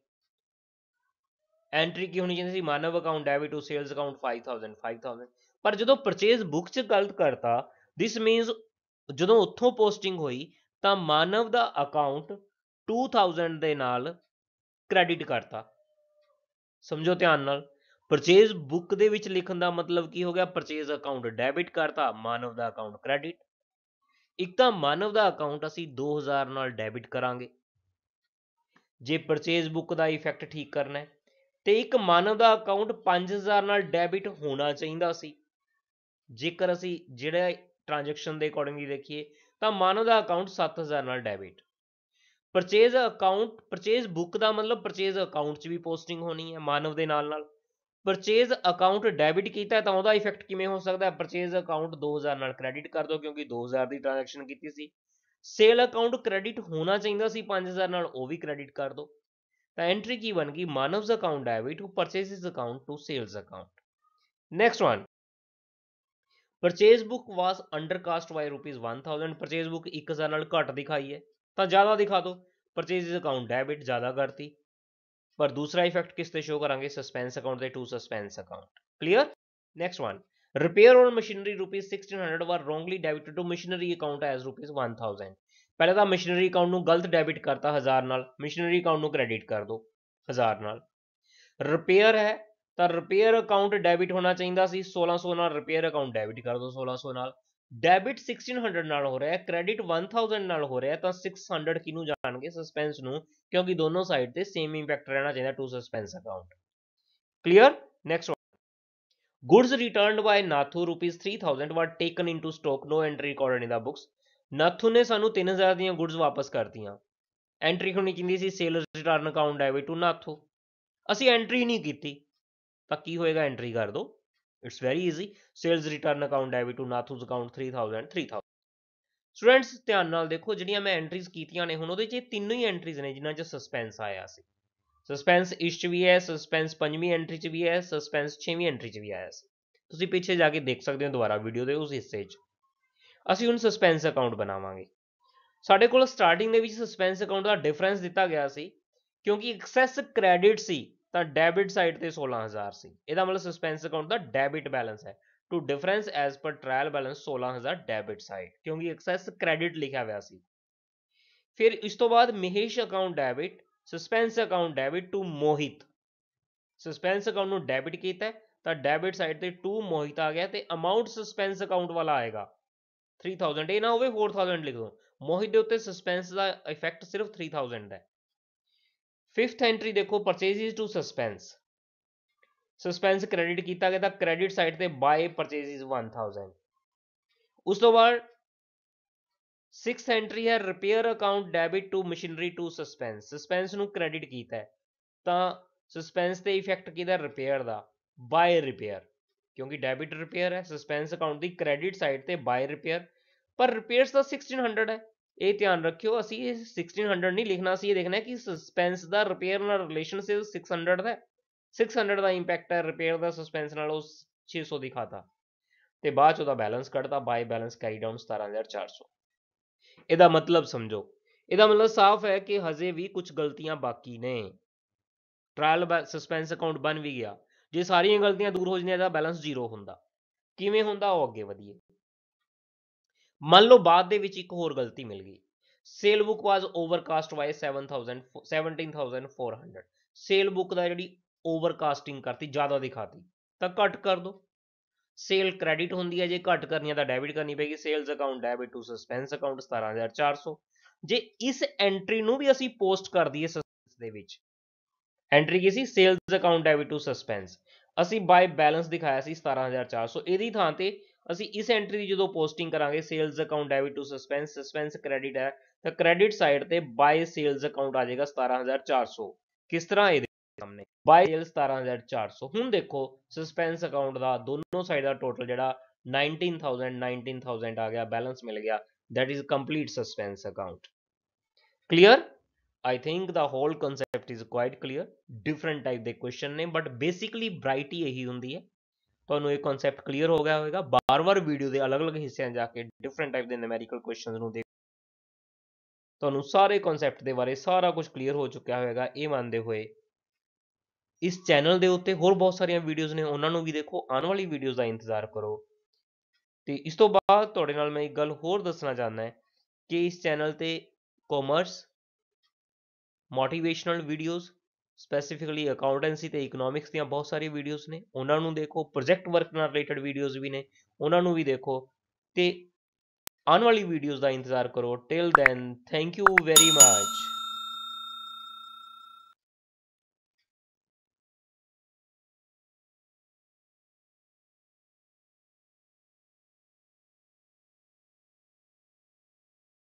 ਐਂਟਰੀ ਕੀ ਹੋਣੀ ਚਾਹੀਦੀ ਸੀ Manav account debit to sales account 5000 5000 ਪਰ ਜਦੋਂ ਪਰਚੇਸ ਬੁੱਕ 'ਚ ਗਲਤ ਕਰਤਾ ਥਿਸ ਮੀਨਸ ਜਦੋਂ ਉੱਥੋਂ ਪੋਸਟਿੰਗ ਹੋਈ ਤਾਂ ਮਾਨਵ ਦਾ ਅਕਾਊਂਟ 2000 ਦੇ ਨਾਲ ਕ੍ਰੈਡਿਟ ਕਰਤਾ ਸਮਝੋ ਧਿਆਨ ਨਾਲ ਪਰਚੇਸ ਬੁੱਕ ਦੇ ਵਿੱਚ ਲਿਖਣ ਦਾ ਮਤਲਬ ਕੀ ਹੋ ਗਿਆ ਪਰਚੇਸ ਅਕਾਊਂਟ ਡੈਬਿਟ ਕਰਤਾ ਮਾਨਵ ਦਾ ਅਕਾਊਂਟ ਕ੍ਰੈਡਿਟ ਇੱਕ ਤਾਂ ਮਾਨਵ ਦਾ ਅਕਾਊਂਟ ਅਸੀਂ 2000 ਨਾਲ ਡੈਬਿਟ ਕਰਾਂਗੇ ਜੇ ਪਰਚੇਸ ਬੁੱਕ ਦਾ ਇਫੈਕਟ ਠੀਕ ਕਰਨਾ ਹੈ ਤੇ ਇੱਕ ਮਾਨਵ ਦਾ ਅਕਾਊਂਟ 5000 ਨਾਲ ਡੈਬਿਟ ਹੋਣਾ ਚਾਹੀਦਾ ਸੀ ਜੇਕਰ ਅਸੀਂ ਜਿਹੜਾ ਟ੍ਰਾਂਜੈਕਸ਼ਨ ਦੇ ਅਕੋਰਡਿੰਗਲੀ ਦੇਖੀਏ ਤਾਂ ਮਾਨਵ ਦਾ ਅਕਾਊਂਟ 7000 ਨਾਲ debit purchase account purchase book ਦਾ ਮਤਲਬ ਪਰਚੇਸ ਅਕਾਊਂਟ 'ਚ ਵੀ ਪੋਸਟਿੰਗ ਹੋਣੀ ਹੈ ਮਾਨਵ ਦੇ ਨਾਲ ਨਾਲ ਪਰਚੇਸ ਅਕਾਊਂਟ ਡੈਬਿਟ ਕੀਤਾ ਤਾਂ ਉਹਦਾ ਇਫੈਕਟ ਕਿਵੇਂ ਹੋ ਸਕਦਾ ਹੈ ਪਰਚੇਸ ਅਕਾਊਂਟ 2000 ਨਾਲ ਕ੍ਰੈਡਿਟ ਕਰ ਦਿਓ ਕਿਉਂਕਿ 2000 ਦੀ ਟ੍ਰਾਂਜੈਕਸ਼ਨ ਕੀਤੀ ਸੀ ਸੇਲ ਅਕਾਊਂਟ ਕ੍ਰੈਡਿਟ ਹੋਣਾ ਚਾਹੀਦਾ ਸੀ 5000 ਨਾਲ ਉਹ ਵੀ ਕ੍ਰੈਡਿਟ ਕਰ ਦੋ ਤਾਂ ਐਂਟਰੀ ਕੀ ਬਣ ਗਈ Manav's account debit to purchases account to sales account next one purchase book was undercast by rupees 1000 purchase book 1000 ਨਾਲ ਘੱਟ ਦਿਖਾਈ ਹੈ ਤਾਂ ਜ਼ਿਆਦਾ ਦਿਖਾ ਦੋ ਪਰਚੇਸਿਸ ਅਕਾਊਂਟ ਡੈਬਿਟ ਜ਼ਿਆਦਾ ਕਰਤੀ ਪਰ ਦੂਸਰਾ ਇਫੈਕਟ ਕਿਸ ਤੇ ਸ਼ੋ ਕਰਾਂਗੇ ਸਸਪੈਂਸ ਅਕਾਊਂਟ ਦੇ to suspense account clear next one Repair on machinery rupees 1600 were wrongly debited to machinery account as rupees 1000. ਪਹਿਲਾਂ ਤਾਂ ਮਸ਼ੀਨਰੀ ਅਕਾਊਂਟ ਨੂੰ ਗਲਤ ਡੈਬਿਟ ਕਰਤਾ 1000 ਨਾਲ ਮਸ਼ੀਨਰੀ ਅਕਾਊਂਟ ਨੂੰ ਕ੍ਰੈਡਿਟ ਕਰ ਦੋ 1000 ਨਾਲ ਰਿਪੇਅਰ ਹੈ ਤਾਂ ਰਿਪੇਅਰ ਅਕਾਊਂਟ ਡੈਬਿਟ ਹੋਣਾ ਚਾਹੀਦਾ ਸੀ 1600 ਨਾਲ ਰਿਪੇਅਰ ਅਕਾਊਂਟ ਡੈਬਿਟ ਕਰ ਦੋ 1600 ਨਾਲ ਡੈਬਿਟ 1600 ਨਾਲ ਹੋ ਰਿਹਾ ਹੈ ਕ੍ਰੈਡਿਟ 1000 ਨਾਲ ਹੋ ਰਿਹਾ ਹੈ ਤਾਂ 600 ਕਿਨੂੰ ਜਾਣਗੇ ਸਸਪੈਂਸ ਨੂੰ ਕਿਉਂਕਿ ਦੋਨੋਂ ਸਾਈਡ ਤੇ ਸੇਮ ਇੰਪੈਕਟ ਰਹਿਣਾ ਚਾਹੀਦਾ to suspense account clear next Goods returned by Nathu rupees 3000 were taken into stock no entry recorded in the books Nathu ਨੇ ਸਾਨੂੰ 3000 ਦੀਆਂ ਗੁੱਡਸ ਵਾਪਸ ਕਰਤੀਆਂ ਐਂਟਰੀ ਹੋਣੀ ਚਾਹੀਦੀ ਸੀ sales return account debit to Nathu ਅਸੀਂ ਐਂਟਰੀ ਨਹੀਂ ਕੀਤੀ ਤਾਂ ਕੀ ਹੋਏਗਾ ਐਂਟਰੀ ਕਰ ਦੋ it's very easy sales return account debit to Nathu's account 3000 3000 students ਧਿਆਨ ਨਾਲ ਦੇਖੋ ਜਿਹੜੀਆਂ ਮੈਂ ਐਂਟਰੀਜ਼ ਕੀਤੀਆਂ ਨੇ ਹੁਣ ਉਹਦੇ 'ਚ ਤਿੰਨੋਂ ਹੀ ਐਂਟਰੀਜ਼ ਨੇ ਜਿਨ੍ਹਾਂ 'ਚ ਸਸਪੈਂਸ ਆਇਆ ਸੀ ਸਸਪੈਂਸ ਇਸ 'ਚ ਵੀ ਹੈ ਸਸਪੈਂਸ ਪੰਜਵੀਂ ਐਂਟਰੀ 'ਚ ਵੀ ਹੈ ਸਸਪੈਂਸ ਛੇਵੀਂ ਐਂਟਰੀ 'ਚ ਵੀ ਆਇਆ ਸੀ ਤੁਸੀਂ ਪਿੱਛੇ ਜਾ ਕੇ ਦੇਖ ਸਕਦੇ ਹੋ ਦੁਬਾਰਾ ਵੀਡੀਓ ਦੇ ਉਸ ਹਿੱਸੇ 'ਚ ਅਸੀਂ ਹੁਣ ਸਸਪੈਂਸ ਅਕਾਊਂਟ ਬਣਾਵਾਂਗੇ ਸਾਡੇ ਕੋਲ ਸਟਾਰਟਿੰਗ ਦੇ ਵਿੱਚ ਸਸਪੈਂਸ ਅਕਾਊਂਟ ਦਾ ਡਿਫਰੈਂਸ ਦਿੱਤਾ ਗਿਆ ਸੀ ਕਿਉਂਕਿ ਐਕਸੈਸ ਕ੍ਰੈਡਿਟ ਸੀ ਤਾਂ ਡੈਬਿਟ ਸਾਈਡ ਤੇ 16000 ਸੀ ਇਹਦਾ ਮਤਲਬ ਸਸਪੈਂਸ ਅਕਾਊਂਟ ਦਾ ਡੈਬਿਟ ਬੈਲੈਂਸ ਹੈ to difference as per trial balance 16000 debit side ਕਿਉਂਕਿ ਐਕਸੈਸ ਕ੍ਰੈਡਿਟ ਲਿਖਿਆ ਹੋਇਆ ਸੀ ਫਿਰ ਇਸ ਤੋਂ ਬਾਅਦ Mahesh account debit suspense account debit to Mohit suspense account ਨੂੰ ਡੈਬਿਟ ਕੀਤਾ ਤਾਂ ਡੈਬਿਟ ਸਾਈਡ ਤੇ ਟੂ ਮੋਹਿਤ ਆ ਗਿਆ ਤੇ ਅਮਾਉਂਟ ਸਸਪੈਂਸ ਅਕਾਊਂਟ ਵਾਲਾ ਆਏਗਾ 3000 ਇਹ ਨਾ ਹੋਵੇ 4000 ਲਿਖ ਦੋ ਮੋਹਿਤ ਦੇ ਉੱਤੇ ਸਸਪੈਂਸ ਦਾ ਇਫੈਕਟ ਸਿਰਫ 3000 ਹੈ ਫਿਫਥ ਐਂਟਰੀ ਦੇਖੋ purchases to suspense suspense credit ਕੀਤਾ ਗਿਆ ਤਾਂ ਕ੍ਰੈਡਿਟ ਸਾਈਡ ਤੇ ਬਾਏ ਪਰਚੇਸਿਸ 1000 ਉਸ ਤੋਂ ਬਾਅਦ 6th ਐਂਟਰੀ ਹੈ repair account debit to machinery to suspense suspense ਨੂੰ ਕ੍ਰੈਡਿਟ ਕੀਤਾ ਤਾਂ ਸਸਪੈਂਸ ਤੇ ਇਫੈਕਟ ਕਿਹਦਾ ਰਿਪੇਅਰ ਦਾ ਬਾਈ ਰਿਪੇਅਰ ਕਿਉਂਕਿ ਡੈਬਿਟ ਰਿਪੇਅਰ ਹੈ ਸਸਪੈਂਸ ਅਕਾਊਂਟ ਦੀ ਕ੍ਰੈਡਿਟ ਸਾਈਡ ਤੇ ਬਾਈ ਰਿਪੇਅਰ ਪਰ ਰਿਪੇਅਰਸ ਦਾ 1600 ਹੈ ਇਹ ਧਿਆਨ ਰੱਖਿਓ ਅਸੀਂ ਇਹ 1600 ਨਹੀਂ ਲਿਖਣਾ ਸੀ ਇਹ ਦੇਖਣਾ ਕਿ ਸਸਪੈਂਸ ਦਾ ਰਿਪੇਅਰ ਨਾਲ ਰਿਲੇਸ਼ਨ ਸੇ 600 ਦਾ 600 ਦਾ ਇੰਪੈਕਟ ਹੈ ਰਿਪੇਅਰ ਦਾ ਸਸਪੈਂਸ ਨਾਲ ਉਹ 600 ਦਿਖਾਤਾ ਤੇ ਬਾਅਦ ਚ ਉਹਦਾ ਬੈਲੈਂਸ ਕੱਢਦਾ ਬਾਈ ਬੈਲੈਂਸ ਕੈਰੀ ਡਾਊਨ 17400 ਇਹਦਾ ਮਤਲਬ ਸਮਝੋ ਇਹਦਾ ਮਤਲਬ ਸਾਫ਼ ਹੈ ਕਿ ਹਜੇ ਵੀ ਕੁਝ ਗਲਤੀਆਂ ਬਾਕੀ ਨੇ ਟ੍ਰਾਇਲ ਸਸਪੈਂਸ ਅਕਾਊਂਟ ਬਣ ਵੀ ਗਿਆ ਜੇ ਸਾਰੀਆਂ ਗਲਤੀਆਂ ਦੂਰ ਹੋ ਜਾਂਦੀਆਂ ਇਹਦਾ ਬੈਲੈਂਸ ਜ਼ੀਰੋ ਹੁੰਦਾ ਕਿਵੇਂ ਹੁੰਦਾ ਉਹ ਅੱਗੇ ਵਧੀਏ ਮੰਨ ਲਓ ਬਾਅਦ ਦੇ ਵਿੱਚ ਇੱਕ ਹੋਰ ਗਲਤੀ ਮਿਲ ਗਈ sale book was overcast by 7000 17400 sale book ਦਾ ਜਿਹੜੀ ਓਵਰਕਾਸਟਿੰਗ ਕਰਤੀ ਜ਼ਿਆਦਾ ਦਿਖਾਤੀ ਤਾਂ ਕੱਟ ਕਰ ਦੋ ਸੇਲ ਕ੍ਰੈਡਿਟ ਹੁੰਦੀ ਹੈ ਜੇ ਘਟ ਕਰਨੀ ਹੈ ਤਾਂ ਡੈਬਿਟ ਕਰਨੀ ਪੈਗੀ sales account debit to suspense account 17400 ਜੇ ਇਸ ਐਂਟਰੀ ਨੂੰ ਵੀ ਅਸੀਂ ਪੋਸਟ ਕਰ ਦਈਏ ਸਸਪੈਂਸ ਦੇ ਵਿੱਚ ਐਂਟਰੀ ਕੀ ਸੀ sales account debit to suspense ਅਸੀਂ ਬਾਈ ਬੈਲੈਂਸ ਦਿਖਾਇਆ ਸੀ 17400 ਇਹਦੀ ਥਾਂ ਤੇ ਅਸੀਂ ਇਸ ਐਂਟਰੀ ਦੀ ਜਦੋਂ ਪੋਸਟਿੰਗ ਕਰਾਂਗੇ sales account debit to suspense suspense credit ਹੈ ਤਾਂ ਕ੍ਰੈਡਿਟ ਸਾਈਡ ਤੇ ਬਾਈ ਸੇਲਸ ਅਕਾਊਂਟ ਆ ਜਾਏਗਾ 17400 ਕਿਸ ਤਰ੍ਹਾਂ ਇਹ ਸਾਹਮਣੇ 12400 ਹੁਣ ਦੇਖੋ ਸਸਪੈਂਸ ਅਕਾਊਂਟ ਦਾ ਦੋਨੋਂ ਸਾਈਡ ਦਾ ਟੋਟਲ ਜਿਹੜਾ 19000 19000 ਆ ਗਿਆ ਬੈਲੈਂਸ ਮਿਲ ਗਿਆ that is complete suspense account clear I think the whole concept is quite clear different type ਦੇ ਕੁਐਸਚਨ ਨੇ ਬੇਸਿਕਲੀ ਬ੍ਰਾਈਟ ਹੀ ਇਹੀ ਹੁੰਦੀ ਹੈ ਤੁਹਾਨੂੰ ਇਹ ਕਨਸੈਪਟ ਕਲੀਅਰ ਹੋ ਗਿਆ ਹੋਵੇਗਾ ਬਾਰ-ਬਾਰ ਵੀਡੀਓ ਦੇ ਅਲੱਗ-ਅਲੱਗ ਹਿੱਸਿਆਂ ਜਾ ਕੇ ਡਿਫਰੈਂਟ ਟਾਈਪ ਦੇ ਨਿਊਮੈਰੀਕਲ ਕੁਐਸਚਨਸ ਨੂੰ ਦੇ ਤੁਹਾਨੂੰ ਸਾਰੇ ਕਨਸੈਪਟ ਦੇ ਬਾਰੇ ਸਾਰਾ ਕੁਝ ਕਲੀਅਰ ਹੋ ਚੁੱਕਿਆ ਹੋਵੇਗਾ ਇਹ ਮੰਨਦੇ ਹੋਏ ਇਸ ਚੈਨਲ ਦੇ ਉੱਤੇ ਹੋਰ ਬਹੁਤ ਸਾਰੀਆਂ ਵੀਡੀਓਜ਼ ਨੇ ਉਹਨਾਂ ਨੂੰ ਵੀ ਦੇਖੋ ਆਉਣ ਵਾਲੀ ਵੀਡੀਓਜ਼ ਦਾ ਇੰਤਜ਼ਾਰ ਕਰੋ ਤੇ ਇਸ ਤੋਂ ਬਾਅਦ ਤੁਹਾਡੇ ਨਾਲ ਮੈਂ ਇੱਕ ਗੱਲ ਹੋਰ ਦੱਸਣਾ ਚਾਹੁੰਦਾ ਹਾਂ ਕਿ ਇਸ ਚੈਨਲ ਤੇ commerce motivational videos specifically accountancy ਤੇ ਇਕਨੋਮਿਕਸ ਦੀਆਂ ਬਹੁਤ ਸਾਰੀਆਂ ਵੀਡੀਓਜ਼ ਨੇ ਉਹਨਾਂ ਨੂੰ ਦੇਖੋ ਪ੍ਰੋਜੈਕਟ ਵਰਕ ਨਾਲ ਰਿਲੇਟਡ ਵੀਡੀਓਜ਼ ਵੀ ਨੇ ਉਹਨਾਂ ਨੂੰ ਵੀ ਦੇਖੋ ਤੇ ਆਉਣ ਵਾਲੀ ਵੀਡੀਓਜ਼ ਦਾ ਇੰਤਜ਼ਾਰ ਕਰੋ till then thank you very much